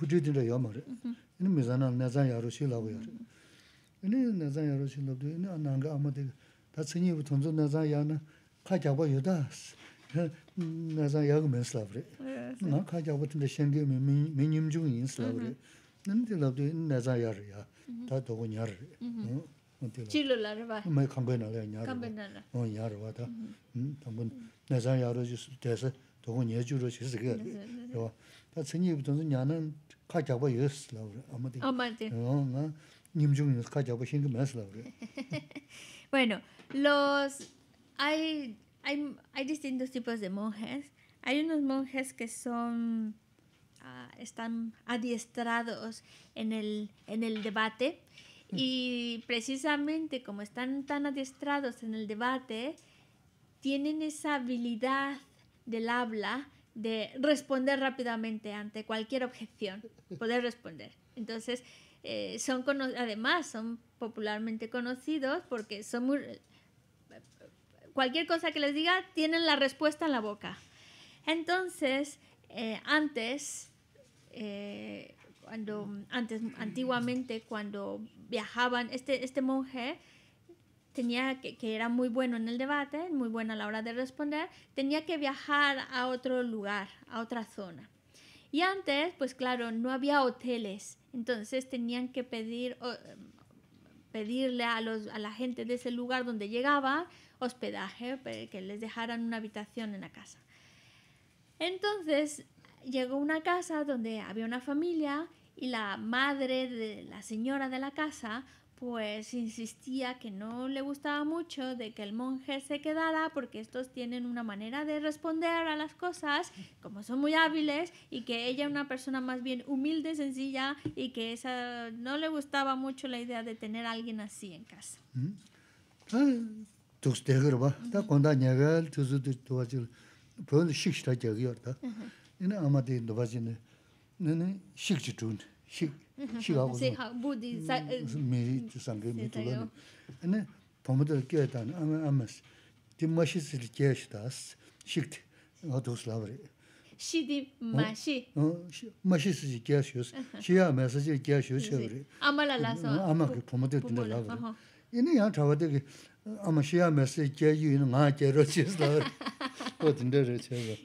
huji dinda yaa maare. Ini mizana nazan yaa roshi labu yaa. Ini nazan yaa roshi labu, ini nanga ama diga. Da tsini ibu tunzu nazan yaa na ka jagwa yoda nazan yaa gu mensi labu re. Na ka jagwa dinda shengi minyum jungi insi labu re. Ini mm-hmm. di labu, ini nazan yaa riyaa. Mm-hmm. Da dogo nyaa riyaa. Chilo la riba. bueno, los hay hay distintos tipos de monjes. Hay unos monjes que son ah, están adiestrados en el en el debate mm. y precisamente como están tan adiestrados en el debate, tienen esa habilidad del habla de responder rápidamente ante cualquier objeción, poder responder. Entonces, eh, son además son popularmente conocidos porque son cualquier cosa que les diga tienen la respuesta en la boca. Entonces, eh, antes, eh, antes, antiguamente, cuando viajaban, este, este monje tenía que, era muy bueno en el debate, muy bueno a la hora de responder, tenía que viajar a otro lugar, a otra zona. Y antes, pues claro, no había hoteles, entonces tenían que pedir, pedirle a, los, a la gente de ese lugar donde llegaba hospedaje, que les dejaran una habitación en la casa. Entonces llegó una casa donde había una familia y la madre de la señora de la casa pues insistía que no le gustaba mucho de que el monje se quedara porque estos tienen una manera de responder a las cosas, como son muy hábiles, y que ella es una persona más bien humilde, sencilla, y que esa, no le gustaba mucho la idea de tener alguien así en casa. shik, shik haku zhung. Shik haku budi, sa... Mi sangi, mi tu lani. Ani, pomodoro kia dhani, ama, ama, di ma shi sili kia shi dhas, shik ti, nga dhus labari. Shi di ma shi? Ma shi sili kia shi yus, shi ya ma sa sili kia shi yus ya Ama la Ama ki pomodoro dhina labari. yang trawa dhigi, ama shi ya ma sili kia yu, nga kia ro chi yus labari. Ho dhinda ra chi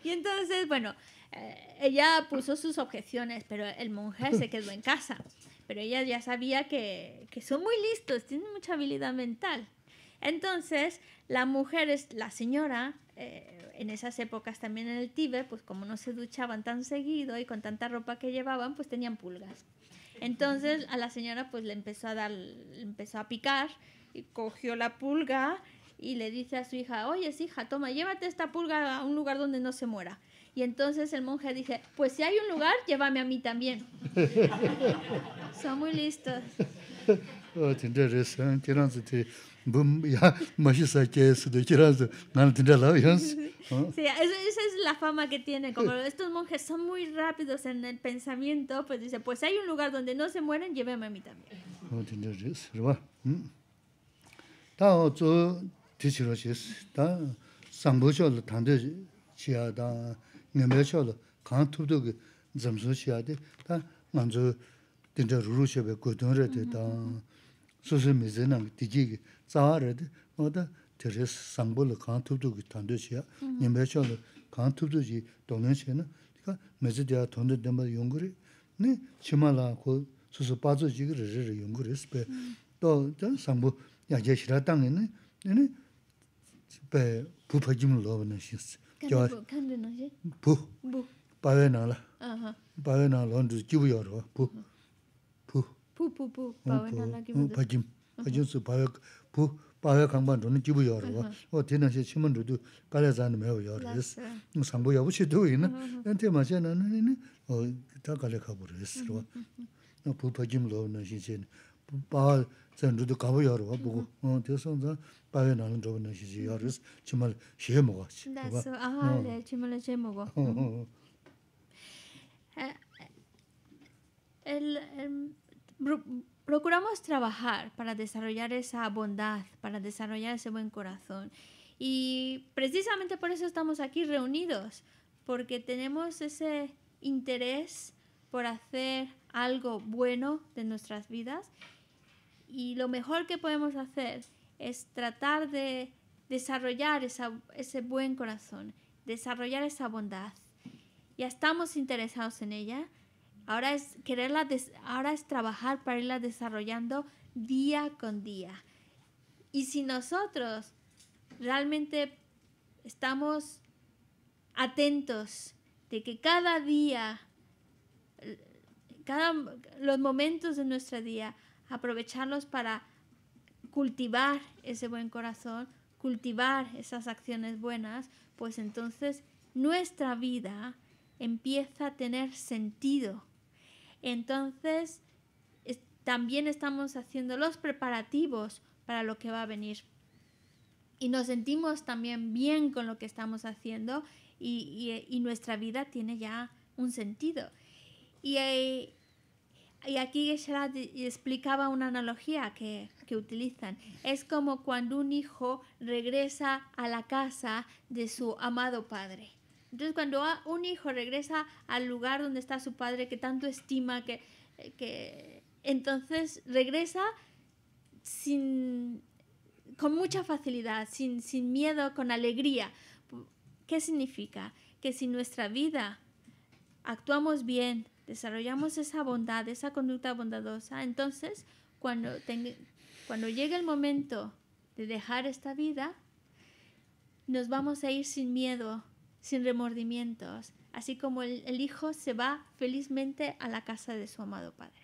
bueno, Eh, ella puso sus objeciones, pero el monje se quedó en casa. Pero ella ya sabía que, son muy listos, tienen mucha habilidad mental. Entonces, la mujer, es, la señora, eh, en esas épocas también en el Tíbet, pues como no se duchaban tan seguido y con tanta ropa que llevaban, pues tenían pulgas. Entonces, a la señora pues le empezó a le empezó a picar y cogió la pulga y le dice a su hija, oye, hija, toma, llévate esta pulga a un lugar donde no se muera. Y entonces el monje dice, pues si hay un lugar, llévame a mí también. Son muy listos. esa, es la fama que tienen. Como estos monjes son muy rápidos en el pensamiento, pues dice, pues hay un lugar donde no se mueren, llévame a mí también. Nyā mbaya chao lo kāng tūp tūki tsamsū shi yādi, tā ngā tsū dintā rū rū shi wé gui tūng rādi, tā sū sū mizi nāng tiki ki tsā rādi, mō tā tiri yā sāng bō lo kāng tūp tūki tāndu mizi Ka ndu na xe? Pu. Pawe na la. Pawe na la ndu kibu ya rwa. Pu. Pu. Pu. Pu. Pawe la kibudu. Pu. Pawe na la kibudu. Ajinsu pu. Pu. Pawe ka mba ndu na O ti du na. En te ma xe O ta xe el procuramos trabajar para desarrollar esa bondad, para desarrollar ese buen corazón. Y precisamente por eso estamos aquí reunidos, porque tenemos ese interés por hacer algo bueno de nuestras vidas y lo mejor que podemos hacer es tratar de desarrollar ese buen corazón, desarrollar esa bondad. Ya estamos interesados en ella. Ahora es, quererla ahora es trabajar para irla desarrollando día con día. Y si nosotros realmente estamos atentos de que cada día, eh, cada, los momentos de nuestro día, aprovecharlos para cultivar ese buen corazón, cultivar esas acciones buenas, pues entonces nuestra vida empieza a tener sentido. Entonces también estamos haciendo los preparativos para lo que va a venir. Y nos sentimos también bien con lo que estamos haciendo y, nuestra vida tiene ya un sentido. Y, eh, y aquí Geshe-la explicaba una analogía que, utilizan. Es como cuando un hijo regresa a la casa de su amado padre. Entonces, cuando un hijo regresa al lugar donde está su padre que tanto estima, que, entonces regresa con mucha facilidad, sin, sin miedo, con alegría. ¿Qué significa? Que si nuestra vida actuamos bien, desarrollamos esa bondad, esa conducta bondadosa, entonces cuando, cuando llegue el momento de dejar esta vida, nos vamos a ir sin miedo, sin remordimientos, así como el, el hijo se va felizmente a la casa de su amado padre.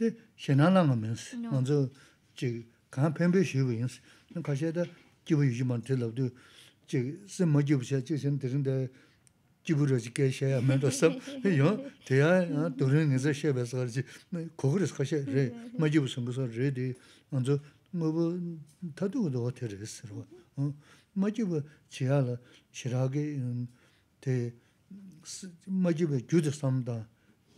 tē shēnā nā ngā mēnsi, ngā zō 기부 유지만 pēmbē shīwa yīnsi, nā kāshē tā jībū yu jīmān tē labdō, 이제 sēn mā jībū shē, jī sēn tē 먼저 뭐 다도도 호텔에서 jī kē 지하라 yā 데 tō sēm,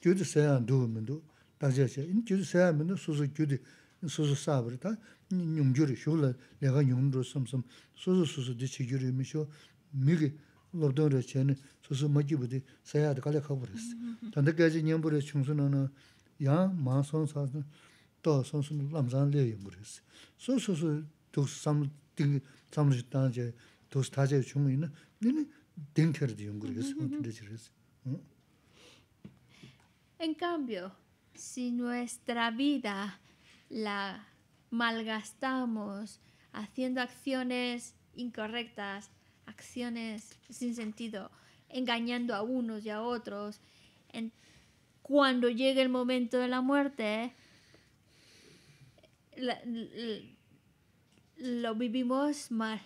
yō tē dāngzhā chā, in jīdī sāyā mi nā sūsū jīdī, sūsū sābarī, tā nyum jūrī shūg lā, lé gā nyum rū sām sām, sūsū sūsū dī chī jūrī mi shū, mi gī lop dōng rā chā nā, sūsū mā jī sāyā dā kālyā khā būrī sā. Tānda tō sūsū sām, sām rī si nuestra vida la malgastamos haciendo acciones incorrectas, acciones sin sentido, engañando a unos y a otros, cuando llegue el momento de la muerte, lo vivimos mal,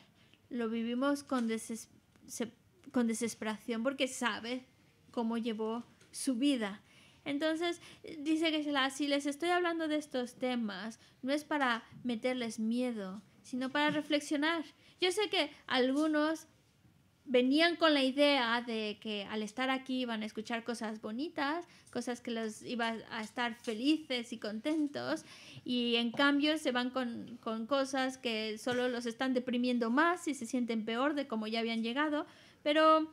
lo vivimos con desesperación porque sabe cómo llevó su vida entonces, dice que si les estoy hablando de estos temas, no es para meterles miedo, sino para reflexionar. Yo sé que algunos venían con la idea de que al estar aquí iban a escuchar cosas bonitas, cosas que los iban a estar felices y contentos, y en cambio se van con, con, cosas que solo los están deprimiendo más y se sienten peor de como ya habían llegado, pero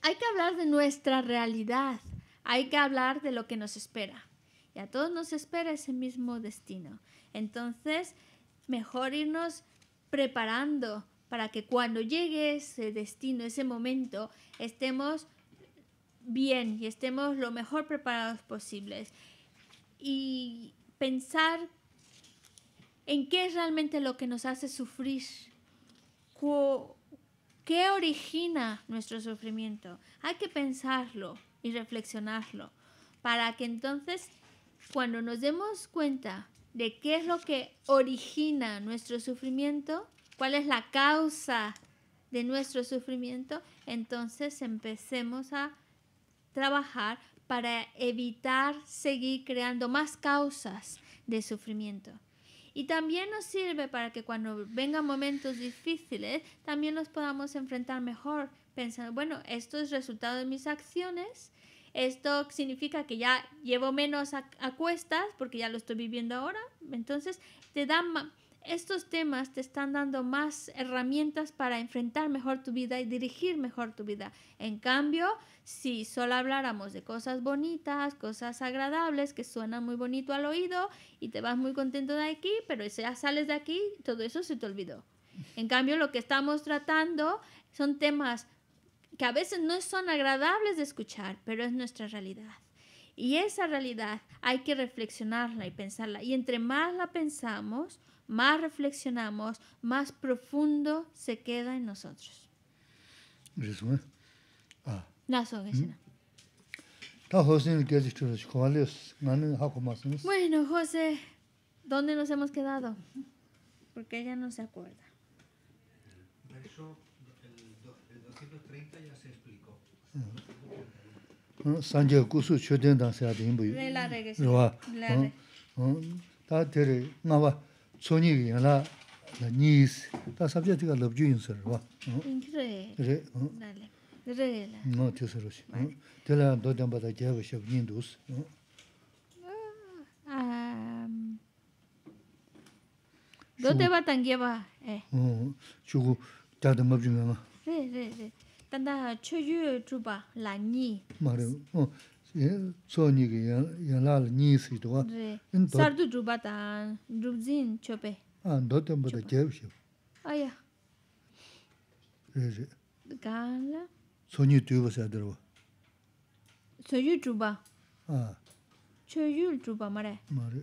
hay que hablar de nuestra realidad, hay que hablar de lo que nos espera. Y a todos nos espera ese mismo destino. Entonces, mejor irnos preparando para que cuando llegue ese destino, ese momento, estemos bien y estemos lo mejor preparados posibles. Y pensar en qué es realmente lo que nos hace sufrir. ¿Qué origina nuestro sufrimiento? Hay que pensarlo y reflexionarlo, para que entonces cuando nos demos cuenta de qué es lo que origina nuestro sufrimiento, cuál es la causa de nuestro sufrimiento, entonces empecemos a trabajar para evitar seguir creando más causas de sufrimiento. Y también nos sirve para que cuando vengan momentos difíciles, también nos podamos enfrentar mejor pensando, bueno, esto es resultado de mis acciones, esto significa que ya llevo menos a, cuestas porque ya lo estoy viviendo ahora, entonces te dan estos temas te están dando más herramientas para enfrentar mejor tu vida y dirigir mejor tu vida. En cambio, si solo habláramos de cosas bonitas, cosas agradables que suenan muy bonito al oído y te vas muy contento de aquí, pero ya sales de aquí, todo eso se te olvidó. En cambio, lo que estamos tratando son temas que a veces no son agradables de escuchar, pero es nuestra realidad. Y esa realidad hay que reflexionarla y pensarla. Y entre más la pensamos, más reflexionamos, más profundo se queda en nosotros. Bueno, José, ¿dónde nos hemos quedado? Porque ella no se acuerda. sanje kusu chöden dan se se rwa re re no ti se rosi te la do dan ba da ge re re re tanda chö yu chu ba la ni ma re o ye so ni ge yan yan la la si do sar du chu ta du jin chö a ndo te a ya re re ga la yu a yu ma re ma re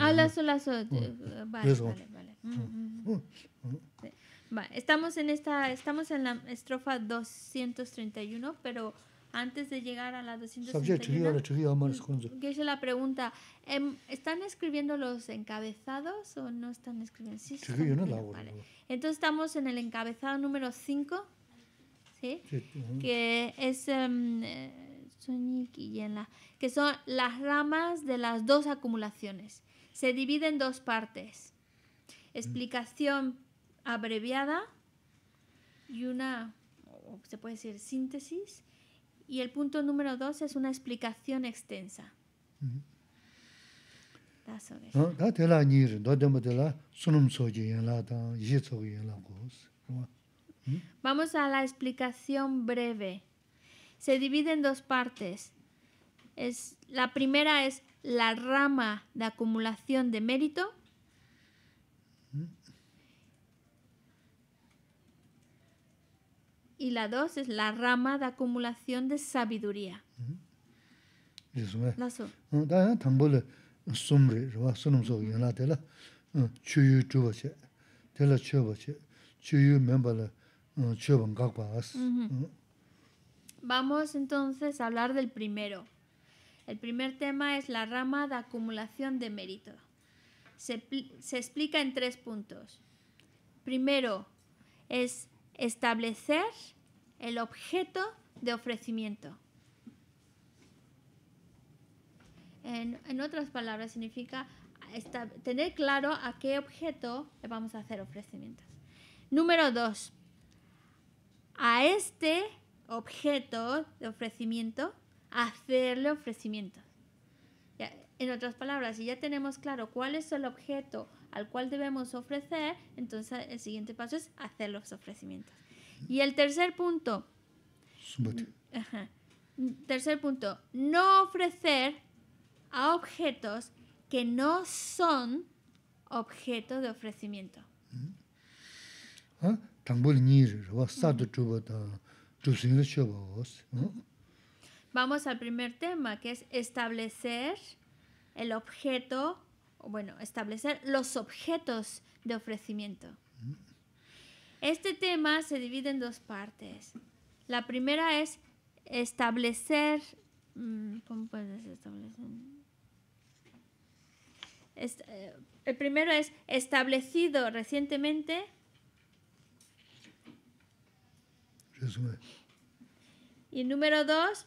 Ah, eh, lazo, Vale, vale, mm, mm, mm. vale. Estamos en esta, estamos en la estrofa 231, pero antes de llegar a la 231, que es la pregunta, em, ¿están escribiendo los encabezados o no están escribiendo? Sí, sí Entonces estamos en el encabezado número 5, ¿sí? que es em, eh, que son las ramas de las dos acumulaciones se divide en dos partes. Explicación abreviada y una, se puede decir, síntesis. Y el punto número dos es una explicación extensa. Vamos a la explicación breve. Se divide en dos partes. Es, la primera es la rama de acumulación de mérito y la dos es la rama de acumulación de sabiduría. vamos entonces a hablar del primero el primer tema es la rama de acumulación de mérito. Se, explica en tres puntos. Primero es establecer el objeto de ofrecimiento. En, otras palabras, significa tener claro a qué objeto le vamos a hacer ofrecimientos. Número dos, a este objeto de ofrecimiento hacerle ofrecimientos. en otras palabras, si ya tenemos claro cuál es el objeto al cual debemos ofrecer, entonces el siguiente paso es hacer los ofrecimientos. Y el tercer punto. tercer punto, no ofrecer a objetos que no son objeto de ofrecimiento. Mm-hmm. Ah, Vamos al primer tema, que es establecer el objeto, bueno, establecer los objetos de ofrecimiento. Este tema se divide en dos partes. La primera es establecer, mm, ¿cómo eh, el primero es establecido recientemente. Y número dos,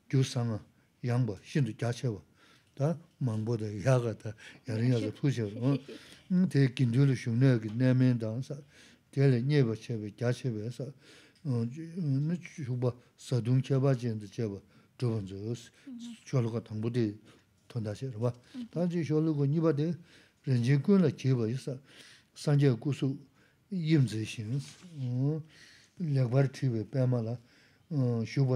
주상아 yāngbā, xīndu gyāchēwa, tā māngbō 야가다 yāgā 투셔 yāriñā tā tūchēwa. Tē kintūli shūngnēwa ki nēmēn tā sā, tēli nyeba chēwa, gyāchēwa sā, nā chūba sādūṋ chēwa chēnda chēwa, chūban zō yōs, chōluka tāngbō tē tōndā chēwa. Tā chī chōluka nīpa tē rāñjī kūna chēwa yōsā, yīm la, shūba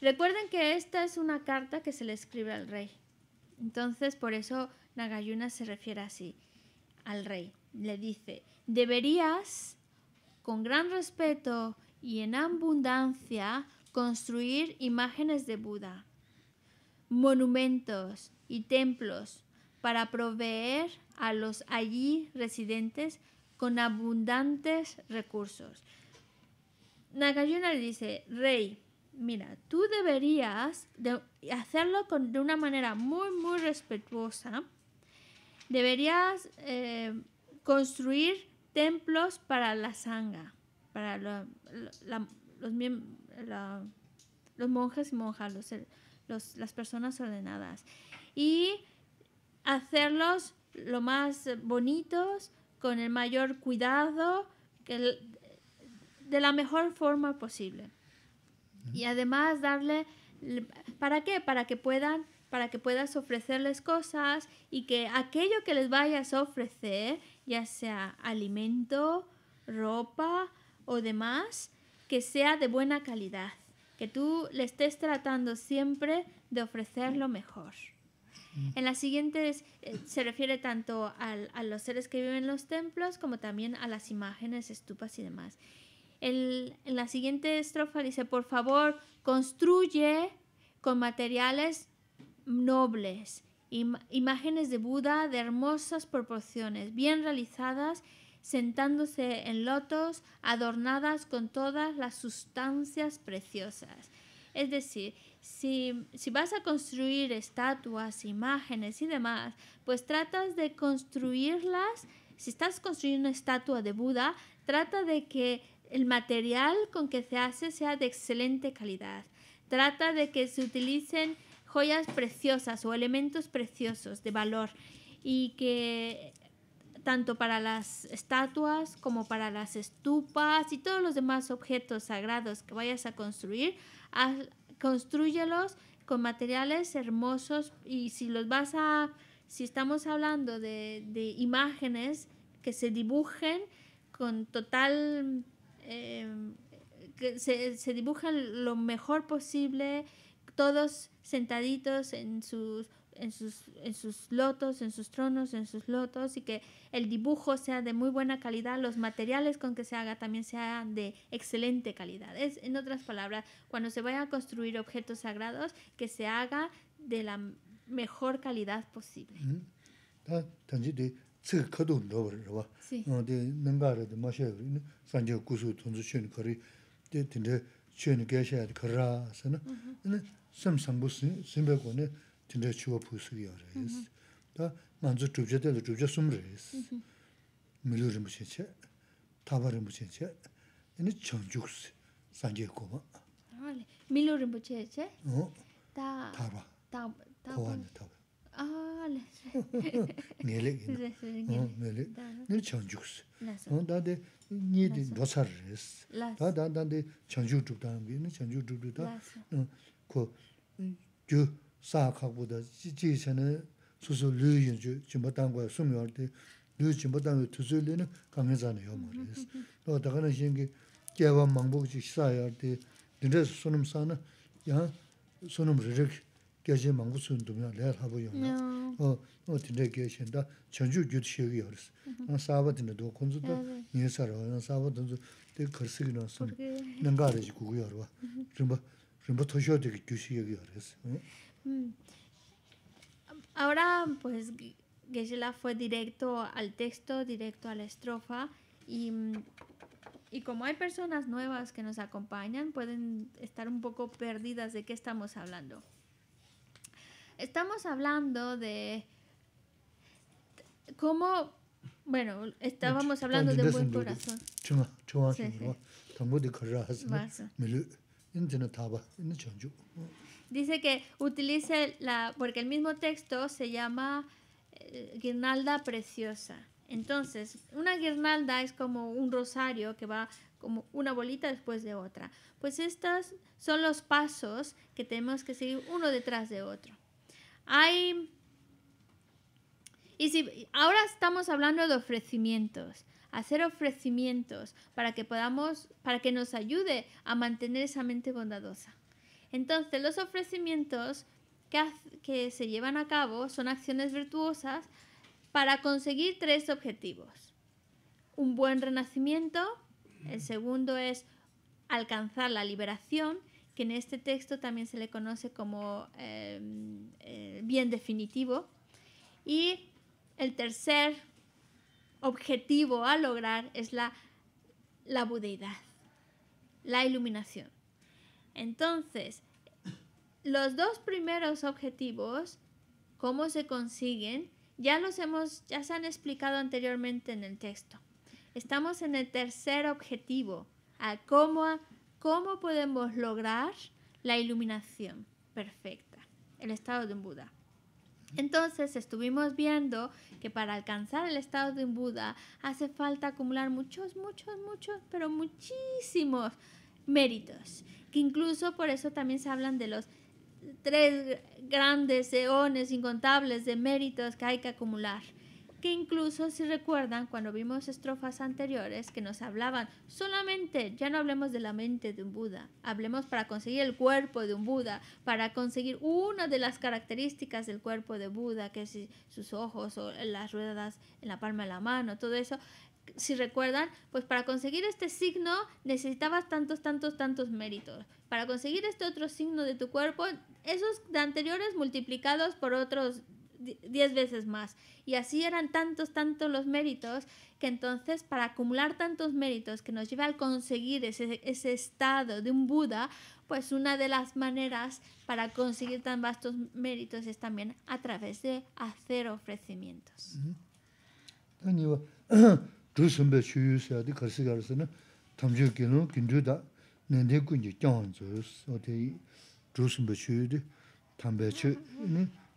Recuerden que esta es una carta que se le escribe al rey. Entonces, por eso Nagayuna se refiere así al rey. Le dice, deberías con gran respeto y en abundancia construir imágenes de Buda, monumentos y templos para proveer a los allí residentes con abundantes recursos. Nagayuna le dice, rey, mira, tú deberías hacerlo con, de una manera muy, muy respetuosa. Deberías eh, construir templos para la sanga, para los, monjes y monjas, los, las personas ordenadas. Y hacerlos lo más bonitos, con el mayor cuidado, de la mejor forma posible. Y además darle, ¿para qué? Para que puedan para que puedas ofrecerles cosas y que aquello que les vayas a ofrecer, ya sea alimento, ropa o demás, que sea de buena calidad, que tú le estés tratando siempre de ofrecer lo mejor. En las siguientes eh, se refiere tanto a los seres que viven en los templos como también a las imágenes, estupas y demás en la siguiente estrofa dice, por favor, construye con materiales nobles, imágenes de Buda de hermosas proporciones, bien realizadas, sentándose en lotos, adornadas con todas las sustancias preciosas. Es decir, si, si, vas a construir estatuas, imágenes y demás, pues tratas de construirlas, si estás construyendo una estatua de Buda, trata de que el material con que se hace sea de excelente calidad. Trata de que se utilicen joyas preciosas o elementos preciosos de valor y que tanto para las estatuas como para las estupas y todos los demás objetos sagrados que vayas a construir, construyelos con materiales hermosos y si los vas a, si estamos hablando de imágenes que se dibujen con total Em, que se, se dibujan lo mejor posible, todos sentaditos en sus, en, sus, en sus lotos, en sus tronos, en sus lotos, y que el dibujo sea de muy buena calidad, los materiales con que se haga también sean de excelente calidad. Es, en otras palabras, cuando se vaya a construir objetos sagrados, que se haga de la mejor calidad posible. Mm-hmm. tsik kado ndawar rwa. Si. Nangara di mashayar, sanje kusu tunzu shen kari, di tinte shen gashayar kara sana, sam sambu simbe kwa ne tinte chiwa pusik ya ra yis. Da manzu dhubja dhala dhubja sum ra yis. Milu ngelik ina, ngelik, nir chanchuk si. Tade nidi dosar res. Tade tade chanchuk chukdangi, nir chanchuk chukdangi ta ku gyu saa kaku da jiji chana susu lu yin ju gyashin mangu suyun dumya layar habu yungna. O dinde oh, oh, gyashin da chanchu gyudu shegi yoris. Mm-hmm. An saba dinde do kunzu da nye sarawa, an saba dinde de karsigi na san nanga araji gugu yorwa. Mm-hmm. Rimba, rimba toshio degi gyu shegi yoris. Mm. Mm. Ahora, pues, geshe fue directo al texto, directo a la estrofa y y como hay personas nuevas que nos acompañan, pueden estar un poco perdidas de qué estamos hablando estamos hablando de cómo, bueno, estábamos hablando de buen corazón. Dice que utilice la, porque el mismo texto se llama eh, guirnalda preciosa. Entonces, una guirnalda es como un rosario que va como una bolita después de otra. Pues estos son los pasos que tenemos que seguir uno detrás de otro. Y ahora estamos hablando de ofrecimientos, hacer ofrecimientos para que podamos, para que nos ayude a mantener esa mente bondadosa. Entonces, los ofrecimientos que se llevan a cabo son acciones virtuosas para conseguir tres objetivos. Un buen renacimiento, el segundo es alcanzar la liberación que en este texto también se le conoce como em, eh, bien definitivo. Y el tercer objetivo a lograr es la, la budeidad, la iluminación. Entonces, los dos primeros objetivos, ¿cómo se consiguen? Ya los hemos, ya se han explicado anteriormente en el texto. Estamos en el tercer objetivo, a cómo ¿Cómo podemos lograr la iluminación perfecta, el estado de un Buda? Entonces estuvimos viendo que para alcanzar el estado de un Buda hace falta acumular muchos, muchos, muchos, pero muchísimos méritos. Que incluso por eso también se hablan de los tres grandes eones incontables de méritos que hay que acumular que incluso si recuerdan cuando vimos estrofas anteriores que nos hablaban solamente, ya no hablemos de la mente de un Buda, hablemos para conseguir el cuerpo de un Buda, para conseguir una de las características del cuerpo de Buda, que es sus ojos o las ruedas en la palma de la mano, todo eso, si recuerdan, pues para conseguir este signo necesitabas tantos, tantos, tantos méritos. Para conseguir este otro signo de tu cuerpo, esos de anteriores multiplicados por otros diez veces más. Y así eran tantos, tantos los méritos, que entonces para acumular tantos méritos que nos lleva a conseguir ese, ese estado de un Buda, pues una de las maneras para conseguir tan vastos méritos es también a través de hacer ofrecimientos.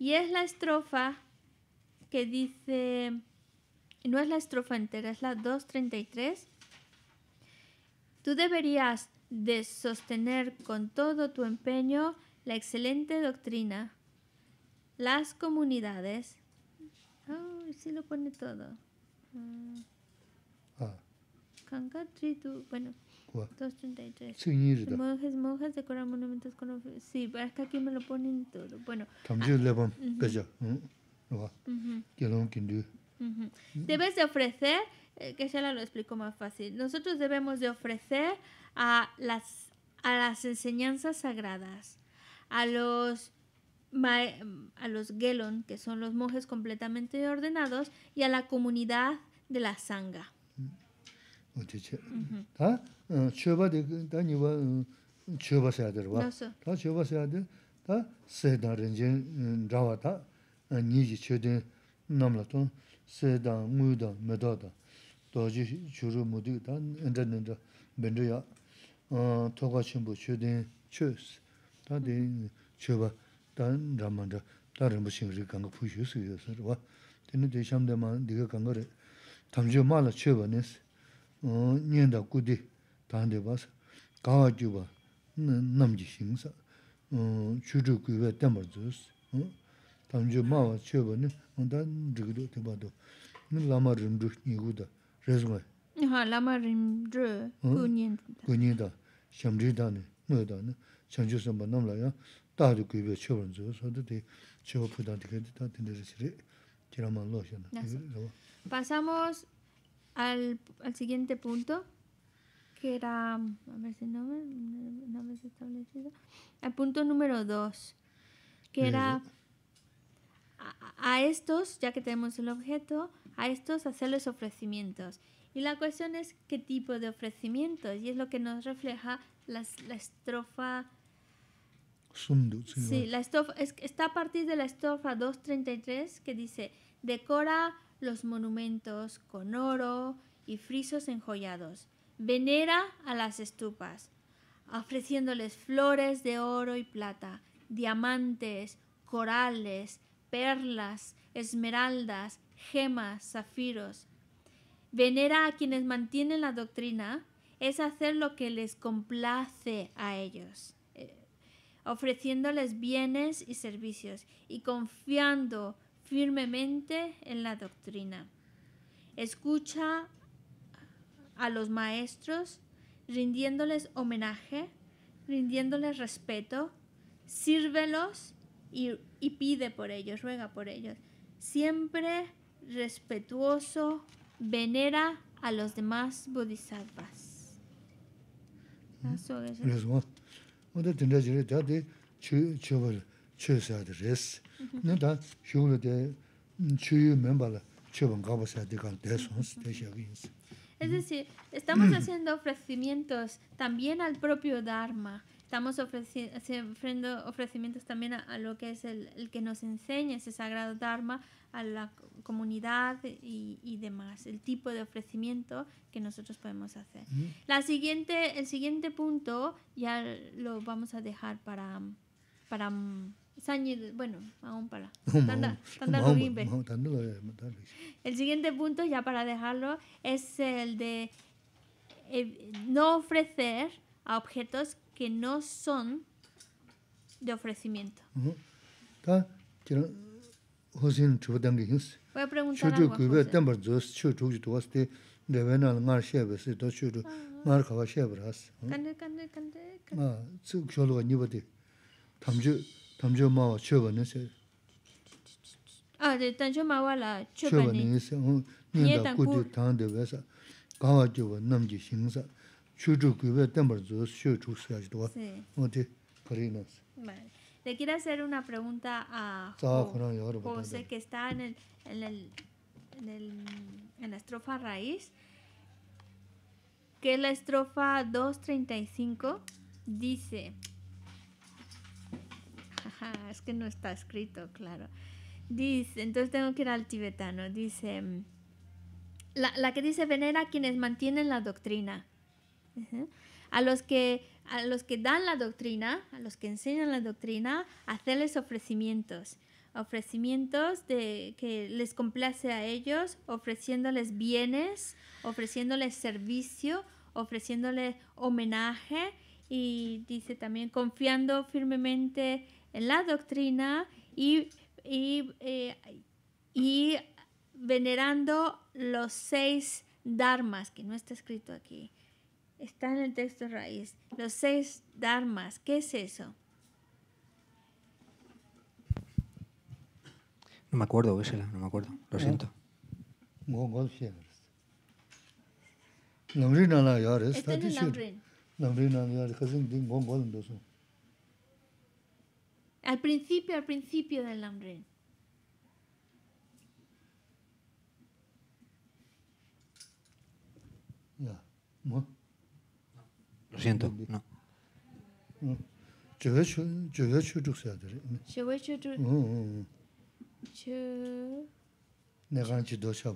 Y es la estrofa que dice, no es la estrofa entera, es la 233. Tú deberías de sostener con todo tu empeño la excelente doctrina. Las comunidades. Oh, sí lo pone todo. Ah. ah. Bueno. 233. Monjes, monjas decoran monumentos con Sí, es que aquí me lo ponen todo. Bueno. También ah, Debes de ofrecer, eh, que ya lo explico más fácil. Nosotros debemos de ofrecer a las, a las enseñanzas sagradas, a los a los gelon, que son los monjes completamente ordenados, y a la comunidad de la sangha. qiyo ba di qiyo ba sayadirwa ta qiyo ba sayadirwa ta sehda rinjeng rawa ta niji qiyo din namlaton sehda nguyu da me doda doji churu mudi dan endar endar bendru ya toqa qiyo din qiyo ba qiyo ba dan ramban ra tar rinbu qiyo rikanga puyoo suyo kanga la nyenda kudi tahan de basa, kawa kyuwa namji shingisa, shuru kuiwe tamar zuos, tam zyu mawa cheba ni, nandar nrikidu tibado, nilama rimdru nyigu da, rezumai. Nihama, nilama rimdru ku nyenda. Ku nyenda, shamri dhani, mua dhani, namla ya, tahadu al, siguiente punto, que era, a ver si no no establecido, al punto número 2, que era a, estos, ya que tenemos el objeto, a estos hacerles ofrecimientos. Y la cuestión es qué tipo de ofrecimientos, y es lo que nos refleja la estrofa. sí, la estrofa, está a partir de la estrofa 233 que dice, decora los monumentos con oro y frisos enjollados. Venera a las estupas, ofreciéndoles flores de oro y plata, diamantes, corales, perlas, esmeraldas, gemas, zafiros. Venera a quienes mantienen la doctrina es hacer lo que les complace a ellos, eh, ofreciéndoles bienes y servicios y confiando firmemente en la doctrina. Escucha a los maestros rindiéndoles homenaje, rindiéndoles respeto, sírvelos y, pide por ellos, ruega por ellos. Siempre respetuoso, venera a los demás bodhisattvas. Es decir, estamos haciendo ofrecimientos también al propio Dharma. Estamos ofreciendo ofrecimientos también a, lo que es el, el, que nos enseña ese sagrado Dharma, a la comunidad y, y demás, el tipo de ofrecimiento que nosotros podemos hacer. Mm. La siguiente, el siguiente punto ya lo vamos a dejar para, para mm, bueno, aún para. el siguiente punto, ya para dejarlo, es el de eh, no ofrecer a objetos que no son de ofrecimiento. Voy a preguntar Ah, Te Le quiero hacer una pregunta a José que está en en el en en la estrofa raíz que la estrofa 235 dice es que no está escrito, claro. Dice, entonces tengo que ir al tibetano, dice, la, que dice venera a quienes mantienen la doctrina, a los que a los que dan la doctrina, a los que enseñan la doctrina, hacerles ofrecimientos. Ofrecimientos de que les complace a ellos, ofreciéndoles bienes, ofreciéndoles servicio, ofreciéndoles homenaje y dice también confiando firmemente la doctrina y, y, eh, y venerando los seis dharmas, que no está escrito aquí, está en el texto raíz, los seis dharmas, ¿qué es eso? No me acuerdo, no me acuerdo, lo eh, siento. Este es al principio, al principio del nombre. Ya. ¿No? Lo siento, no. Mm. Yo hecho, yo hecho tu sadre. Yo hecho tu. Mm, mm, yo. Neganchi dosha.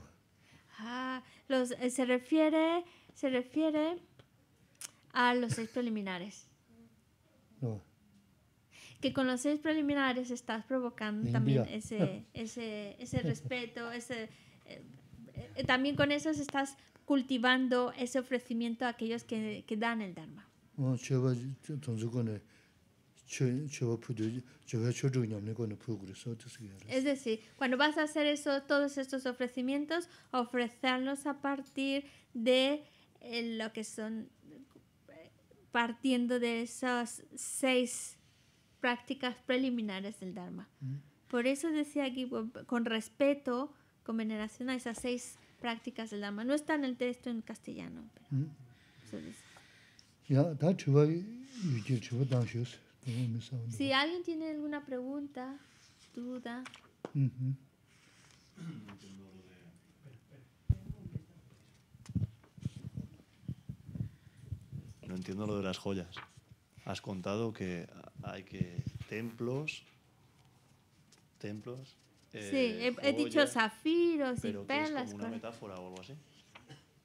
Ah, los eh, se refiere se refiere a los seis preliminares. No que con los seis preliminares estás provocando también ese, ese, ese respeto, ese, eh, eh, también con eso estás cultivando ese ofrecimiento a aquellos que, que dan el Dharma. Es decir, cuando vas a hacer eso, todos estos ofrecimientos, ofrecerlos a partir de eh, lo que son, partiendo de esos seis prácticas preliminares del Dharma. Mm. Por eso decía aquí, con respeto, con veneración a esas seis prácticas del Dharma. No está en el texto en castellano, mm. si alguien tiene alguna pregunta, duda. No entiendo lo de las joyas. Has contado que hay que templos, templos. Eh, sí, he, dicho zafiros y perlas. como una metáfora o algo así.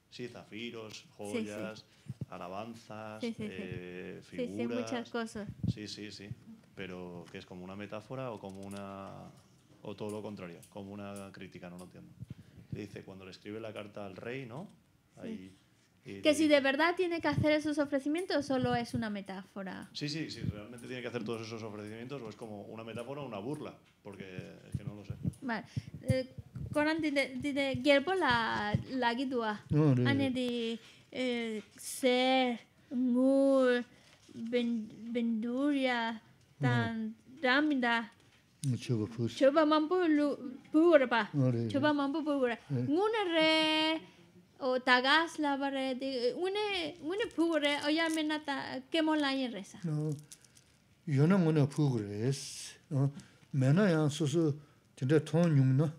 Sí, zafiros, joyas, alabanzas, eh, figuras. muchas cosas. Sí, sí, sí. Pero que es como una metáfora o como una. o todo lo contrario, como una crítica, no lo entiendo. Dice, cuando le escribe la carta al rey, ¿no? Ahí que si de verdad tiene que hacer esos ofrecimientos o solo es una metáfora. Sí, sí, si realmente tiene que hacer todos esos ofrecimientos o pues es como una metáfora o una burla, porque es que no lo sé. Vale. tiene eh, Koran dide, dide la, la gidua. No, eh, ser, ngur, ben, benduria, tan, oh. Choba pus. Choba mampu lu, Choba mampu eh. re... o tagas la barre de une une pure o ya me nata que mo la en reza no yo no una pure es no me na ya so mhm. so tinde ton nyung no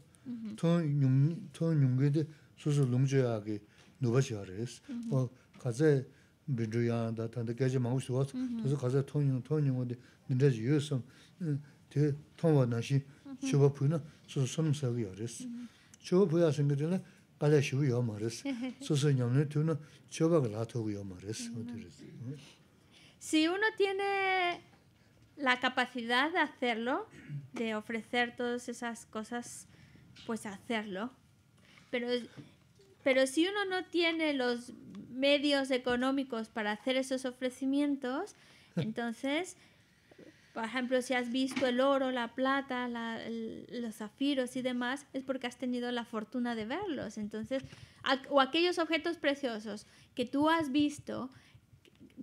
ton nyung ton nyung ge de so so lung jo ya ge no ba jo res mhm. o ka ze bi du ya da ta de ge ma u ka ze ton nyung ton nyung de eh, de yo de ton wa na shi chu ba pu sa ge res mhm. chu ya ge de na Si uno tiene la capacidad de hacerlo, de ofrecer todas esas cosas, pues hacerlo. Pero, pero si uno no tiene los medios económicos para hacer esos ofrecimientos, entonces por ejemplo, si has visto el oro, la plata, los zafiros y demás, es porque has tenido la fortuna de verlos. Entonces, o aquellos objetos preciosos que tú has visto,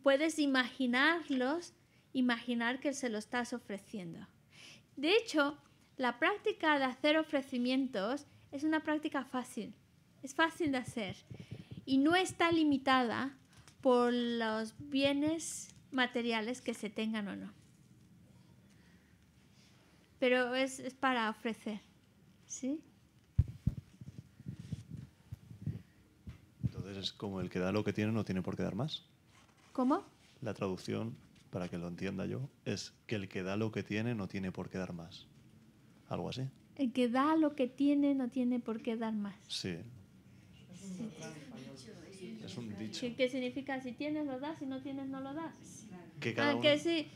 puedes imaginarlos, imaginar que se los estás ofreciendo. De hecho, la práctica de hacer ofrecimientos es una práctica fácil, es fácil de hacer y no está limitada por los bienes materiales que se tengan o no pero es, para ofrecer. ¿Sí? Entonces es como el que da lo que tiene no tiene por qué dar más. ¿Cómo? La traducción, para que lo entienda yo, es que el que da lo que tiene no tiene por qué dar más. Algo así. El que da lo que tiene no tiene por qué dar más. Sí. Es un dicho. ¿Qué, significa? Si tienes, lo das, si no tienes, no lo das. Que cada ah, que sí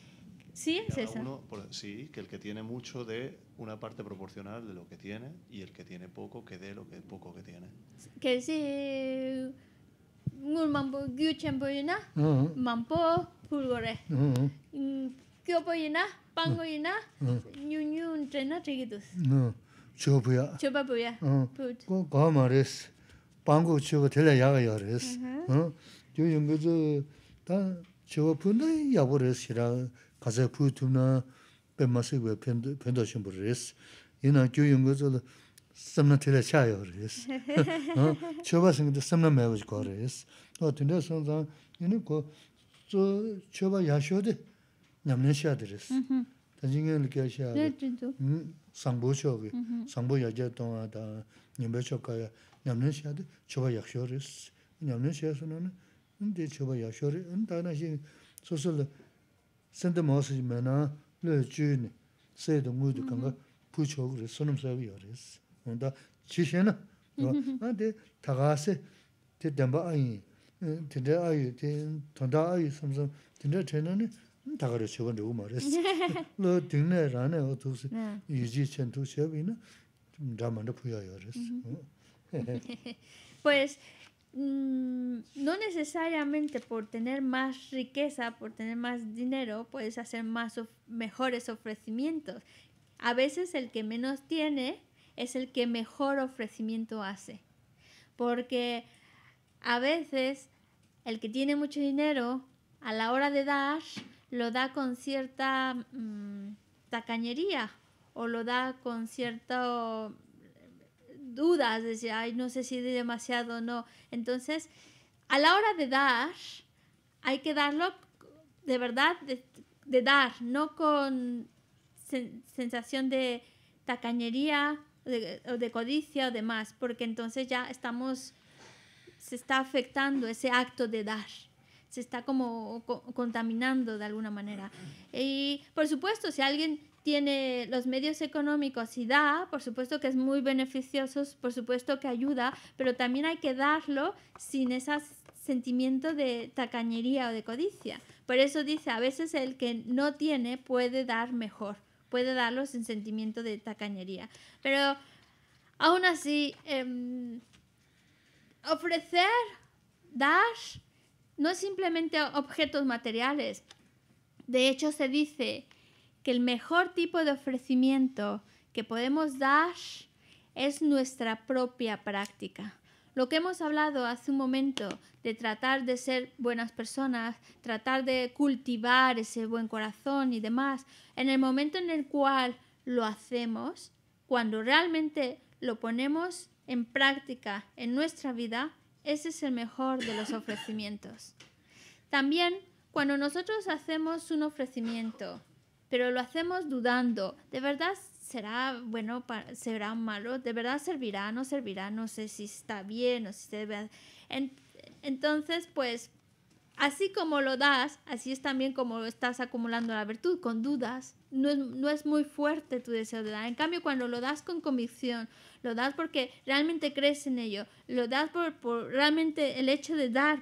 Sí, es esa. sí, que el que tiene mucho dé una parte proporcional de lo que tiene y el que tiene poco que dé lo que poco que tiene. Que si sí. y na mampo pulgore. Kyopoyina, pangoyina, nyunyun trena trigitus. No. Chobuya. Ko gama res. Pango chopa tela yaga Yo yungu zu, ta chopa punda 가서 푸이툼나 뱀마스웨 펜도 펜도심브레스 이나 교용거절 섬나 틀에 차요 어 초바생도 섬나 매버지 거레스 또 근데 선자 이니 그저 초바 야쇼데 남네샤데레스 샤드레스 다진게 이렇게 샤 네, 진짜. 음 상보쇼기 상보 야제 동안다 님베쇼카야 남네 초바 야쇼레스 남네 샤서는 근데 초바 약쇼레 은다나시 소설 sende maasay mena le juu ni sayda 온다 치셰나 kanga pu chogu re 데데 sayu yo res. Onda chi xe na, nga de tagaase, de denpa ayi, tende ayi, tanda Pues... Mm, no necesariamente por tener más riqueza, por tener más dinero, puedes hacer más mejores ofrecimientos. A veces el que menos tiene es el que mejor ofrecimiento hace. Porque a veces el que tiene mucho dinero, a la hora de dar, lo da con cierta mm, tacañería o lo da con cierto dudas, decir, ay, no sé si de demasiado o no. Entonces, a la hora de dar, hay que darlo de verdad, de, dar, no con sensación de tacañería o de codicia o demás, porque entonces ya estamos, se está afectando ese acto de dar se está como contaminando de alguna manera. Y por supuesto, si alguien tiene los medios económicos y da, por supuesto que es muy beneficioso, por supuesto que ayuda, pero también hay que darlo sin ese sentimiento de tacañería o de codicia. Por eso dice, a veces el que no tiene puede dar mejor, puede darlo sin sentimiento de tacañería. Pero aún así, em, ofrecer, dar, no es simplemente objetos materiales. De hecho, se dice que el mejor tipo de ofrecimiento que podemos dar es nuestra propia práctica. Lo que hemos hablado hace un momento de tratar de ser buenas personas, tratar de cultivar ese buen corazón y demás, en el momento en el cual lo hacemos, cuando realmente lo ponemos en práctica en nuestra vida, ese es el mejor de los ofrecimientos. También cuando nosotros hacemos un ofrecimiento pero lo hacemos dudando. ¿De verdad será bueno, será malo? ¿De verdad servirá, no servirá? No sé si está bien o si se debe... Entonces, pues, así como lo das, así es también como estás acumulando la virtud, con dudas. No es, muy fuerte tu deseo de dar. En cambio, cuando lo das con convicción, lo das porque realmente crees en ello, lo das por realmente el hecho de dar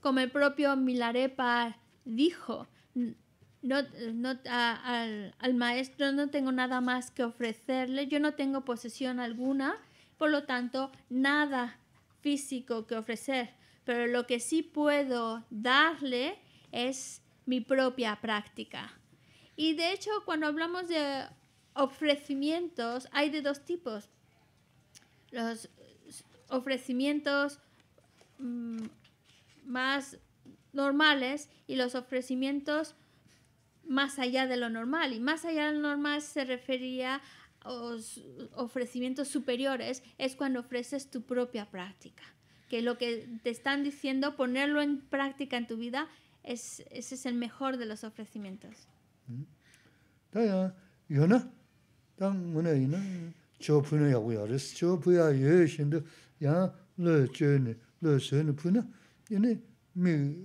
Como el propio Milarepa dijo, no, no, al, maestro no tengo nada más que ofrecerle, yo no tengo posesión alguna, por lo tanto, nada físico que ofrecer, pero lo que sí puedo darle es mi propia práctica. Y de hecho, cuando hablamos de ofrecimientos, hay de dos tipos. Los ofrecimientos mm, más normales y los ofrecimientos más allá de lo normal. Y más allá de lo normal se refería a los ofrecimientos superiores, es cuando ofreces tu propia práctica. Que lo que te están diciendo, ponerlo en práctica en tu vida, es, ese es el mejor de los ofrecimientos. no mm. También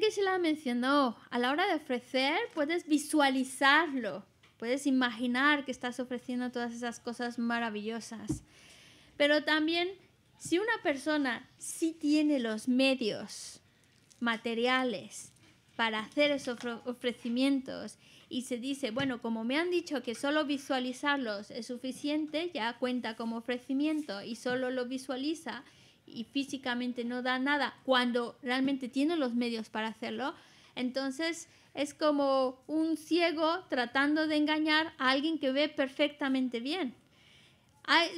que se la mencionó, a la hora de ofrecer puedes visualizarlo, puedes imaginar que estás ofreciendo todas esas cosas maravillosas. Pero también si una persona sí tiene los medios materiales para hacer esos ofrecimientos y se dice, bueno, como me han dicho que solo visualizarlos es suficiente, ya cuenta como ofrecimiento y solo lo visualiza y físicamente no da nada cuando realmente tiene los medios para hacerlo, entonces es como un ciego tratando de engañar a alguien que ve perfectamente bien.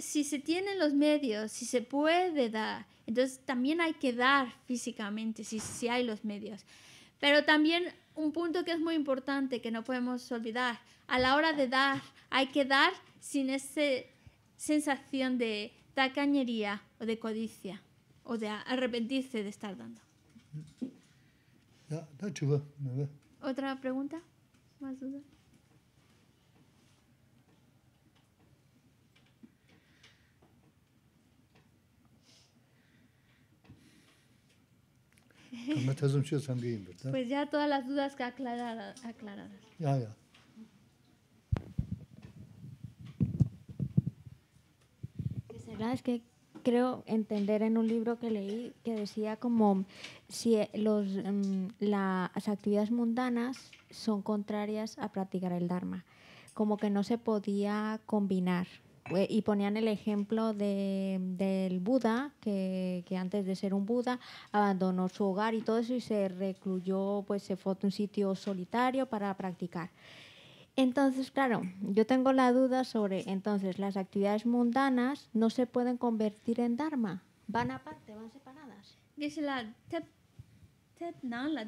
si se tienen los medios, si se puede dar, entonces también hay que dar físicamente si, si hay los medios. Pero también un punto que es muy importante que no podemos olvidar, a la hora de dar hay que dar sin esa sensación de tacañería o de codicia o de arrepentirse de estar dando. ¿Otra pregunta? ¿Más dudas? Pues ya todas las dudas que aclaradas. Ya, ya. Es que creo entender en un libro que leí que decía como si eh, los, mm, las actividades mundanas son contrarias a practicar el Dharma, como que no se podía combinar y ponían el ejemplo del Buda, que, antes de ser un Buda abandonó su hogar y todo eso y se recluyó, pues se fue a un sitio solitario para practicar. Entonces, claro, yo tengo la duda sobre, entonces, las actividades mundanas no se pueden convertir en Dharma, van aparte, van separadas. Dice la no la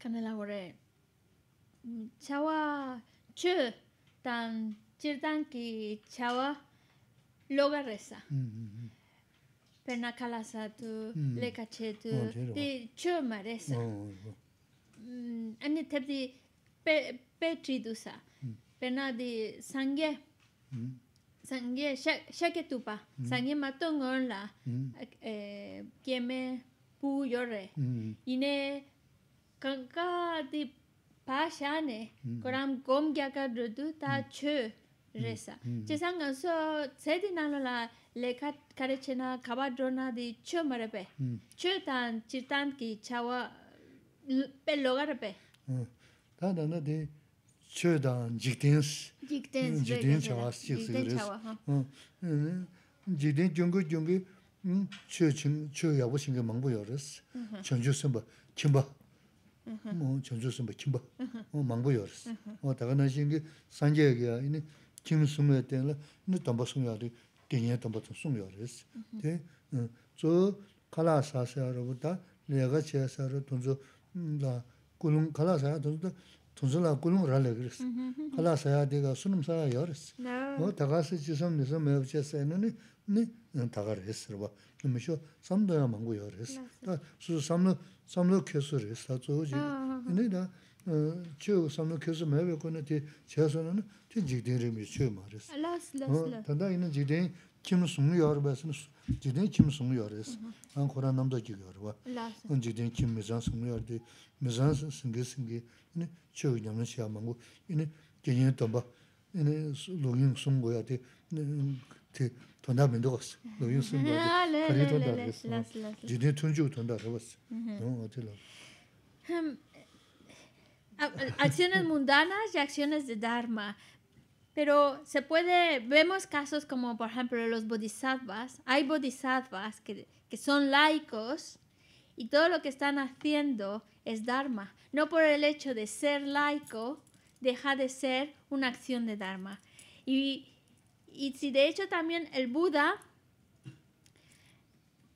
kanela gore chawa chu tan chirtan ki chawa loga resa mm -hmm. pena tu mm le kache tu ti chu ma resa mm -hmm. ani tepdi pe pe tri du di sangye mm -hmm. sangye sha sha ke tu pa mm sangye ma tong la kieme pū yore. Yine mm. kanka di pā shā ne, mm. koram gom gya ka rudu ta mm. chū re sa. Che sa nga so tse di nalo la le kare che na kaba drona chū marabe. Chū tan chirtan ki chawa pe loga rabe. chū chīng, chū yāwū shīng tunzula kulung rala giris. Mm-hmm, mm-hmm. Kala sayadiga sunum sara yoris. O oh, takasi jisam nisam mevche sayani ni, ni takar hisir ba. Misho samdaya mangu yoris. Su samlu, samlu kesu ris, ta tsu uji. Uh-huh. Ni da, eh, chiyo samlu kesu mevye kuna ti kim sunuyor besiniz dedi kim sunuyor des ben kuranım da geliyor va bu dedi kim mezan sunuyor dedi mezan sunuyor singi ne çoğuyanın şey ama bu yine gene de bak yine login sun koy hadi te tonda ben dos login sun koy hadi dedi tuncu tonda da bas o atılar hem acciones mundanas y acciones de dharma Pero se puede, vemos casos como por ejemplo los bodhisattvas. Hay bodhisattvas que, son laicos y todo lo que están haciendo es dharma. No por el hecho de ser laico deja de ser una acción de dharma. y si de hecho también el Buda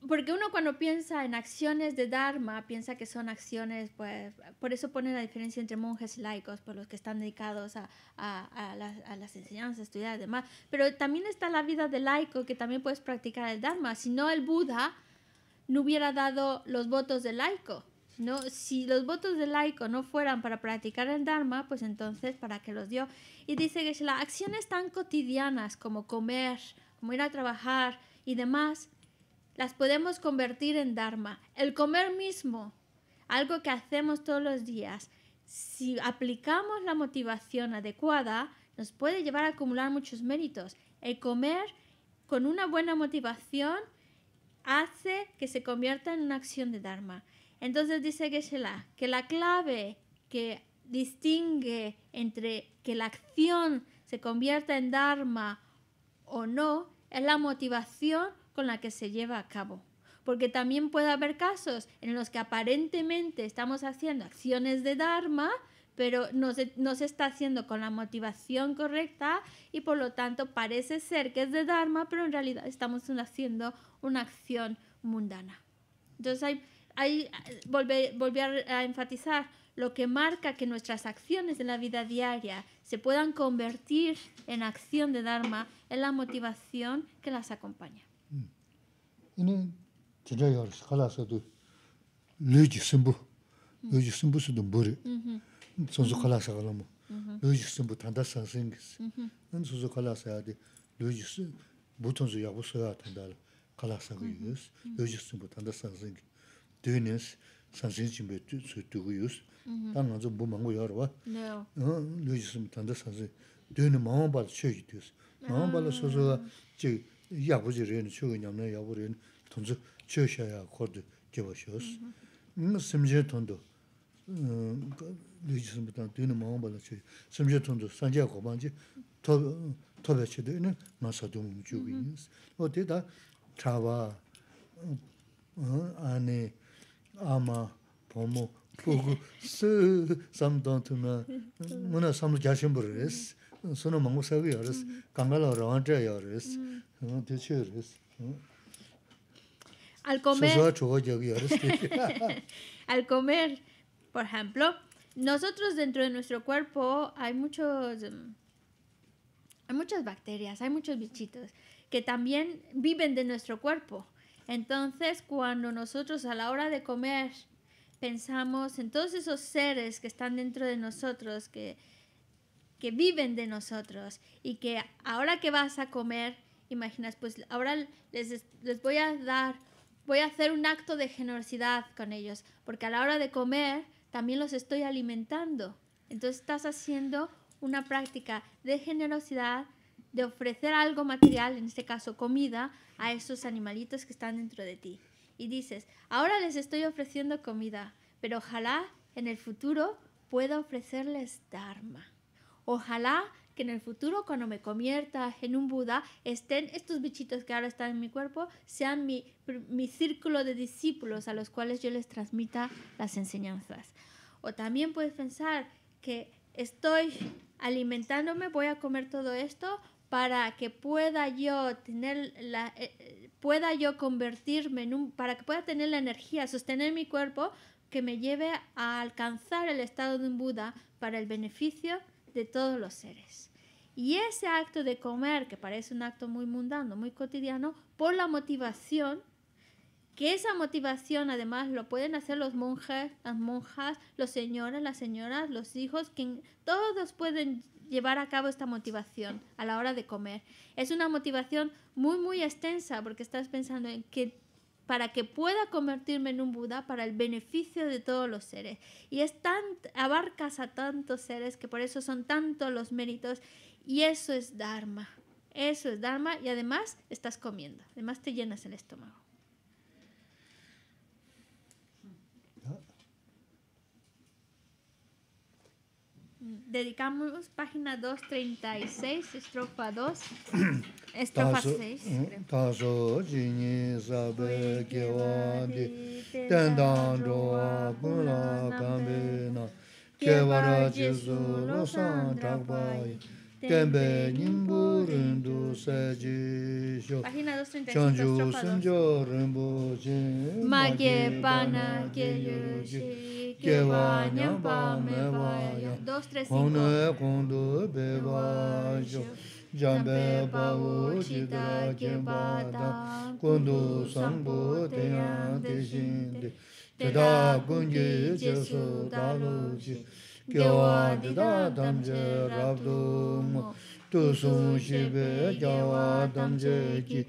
porque uno cuando piensa en acciones de Dharma, piensa que son acciones, pues, por eso pone la diferencia entre monjes y laicos, por los que están dedicados a, las, enseñanzas, estudiar y demás. Pero también está la vida del laico, que también puedes practicar el Dharma. Si no, el Buda no hubiera dado los votos del laico. ¿no? Si los votos del laico no fueran para practicar el Dharma, pues entonces, ¿para qué los dio? Y dice que las acciones tan cotidianas como comer, como ir a trabajar y demás, las podemos convertir en Dharma. El comer mismo, algo que hacemos todos los días, si aplicamos la motivación adecuada, nos puede llevar a acumular muchos méritos. El comer con una buena motivación hace que se convierta en una acción de Dharma. Entonces dice Geshe-la que la clave que distingue entre que la acción se convierta en Dharma o no es la motivación con la que se lleva a cabo. Porque también puede haber casos en los que aparentemente estamos haciendo acciones de Dharma, pero no se, no se, está haciendo con la motivación correcta y por lo tanto parece ser que es de Dharma, pero en realidad estamos haciendo una acción mundana. Entonces hay, volver, volver a enfatizar lo que marca que nuestras acciones en la vida diaria se puedan convertir en acción de Dharma es la motivación que las acompaña. 이니 진짜 여러 칼라서도 르지 숨부 르지 숨부스도 버리 손수 칼라서 가라모 르지 숨부 단다 상생스 은 손수 칼라서 야디 르지 부톤수 야부서야 된다 칼라서 그이스 르지 숨부 단다 상생 드니스 상생 준비 수두고 유스 단 먼저 부망고 여러와 네어 르지 드니 마음 봐 쳐지 되스 마음 야부지 레는 추근냠네 야부르는 돈즈 쳬샤야 코드 제버셔스 무슨 심제 돈도 리지스부터 되는 마음 받아서 심제 돈도 산제 고반지 토 토베치도 있는 나사동 주빈스 어디다 차와 아니 아마 보모 보고 스 삼던트나 뭐나 삼도 자신 son no mangos Al comer, al comer, por ejemplo, nosotros dentro de nuestro cuerpo hay muchos, mm, hay muchas bacterias, hay muchos bichitos que también viven de nuestro cuerpo. Entonces, cuando nosotros a la hora de comer pensamos en todos esos seres que están dentro de nosotros, que, que viven de nosotros y que ahora que vas a comer, imaginas, pues ahora les, voy a dar, voy a hacer un acto de generosidad con ellos, porque a la hora de comer también los estoy alimentando. Entonces estás haciendo una práctica de generosidad, de ofrecer algo material, en este caso comida, a esos animalitos que están dentro de ti. Y dices, ahora les estoy ofreciendo comida, pero ojalá en el futuro pueda ofrecerles Dharma. Ojalá que en el futuro, cuando me convierta en un Buda, estén estos bichitos que ahora están en mi cuerpo, sean mi, círculo de discípulos a los cuales yo les transmita las enseñanzas. O también puedes pensar que estoy alimentándome, voy a comer todo esto para que pueda yo tener la eh, pueda yo convertirme en un para que pueda tener la energía, sostener mi cuerpo que me lleve a alcanzar el estado de un Buda para el beneficio de todos los seres. Y ese acto de comer, que parece un acto muy mundano, muy cotidiano, por la motivación, que esa motivación además lo pueden hacer los monjes, las monjas, los señores, las señoras, los hijos, quien, todos pueden llevar a cabo esta motivación a la hora de comer. Es una motivación muy, muy extensa porque estás pensando en que para que pueda convertirme en un Buda para el beneficio de todos los seres. Y es abarcas a tantos seres que por eso son tantos los méritos y eso es Dharma. Eso es Dharma y además estás comiendo, además te llenas el estómago. Dedicamos página 236, estrofa 2, estrofa 6. Mm, Taso jini sabe kewa di tendan roa la kambe na ra jesu lo san kembe nyingbu rindu saji sho chanju sunjo rinpo che kondo kondo ཁྱི ཕྱད མམ གསྲ འདི གསྲ གསྲ གསྲ གསྲ གསྲ གསྲ གསྲ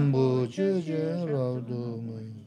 གསྲ གསྲ གསྲ གསྲ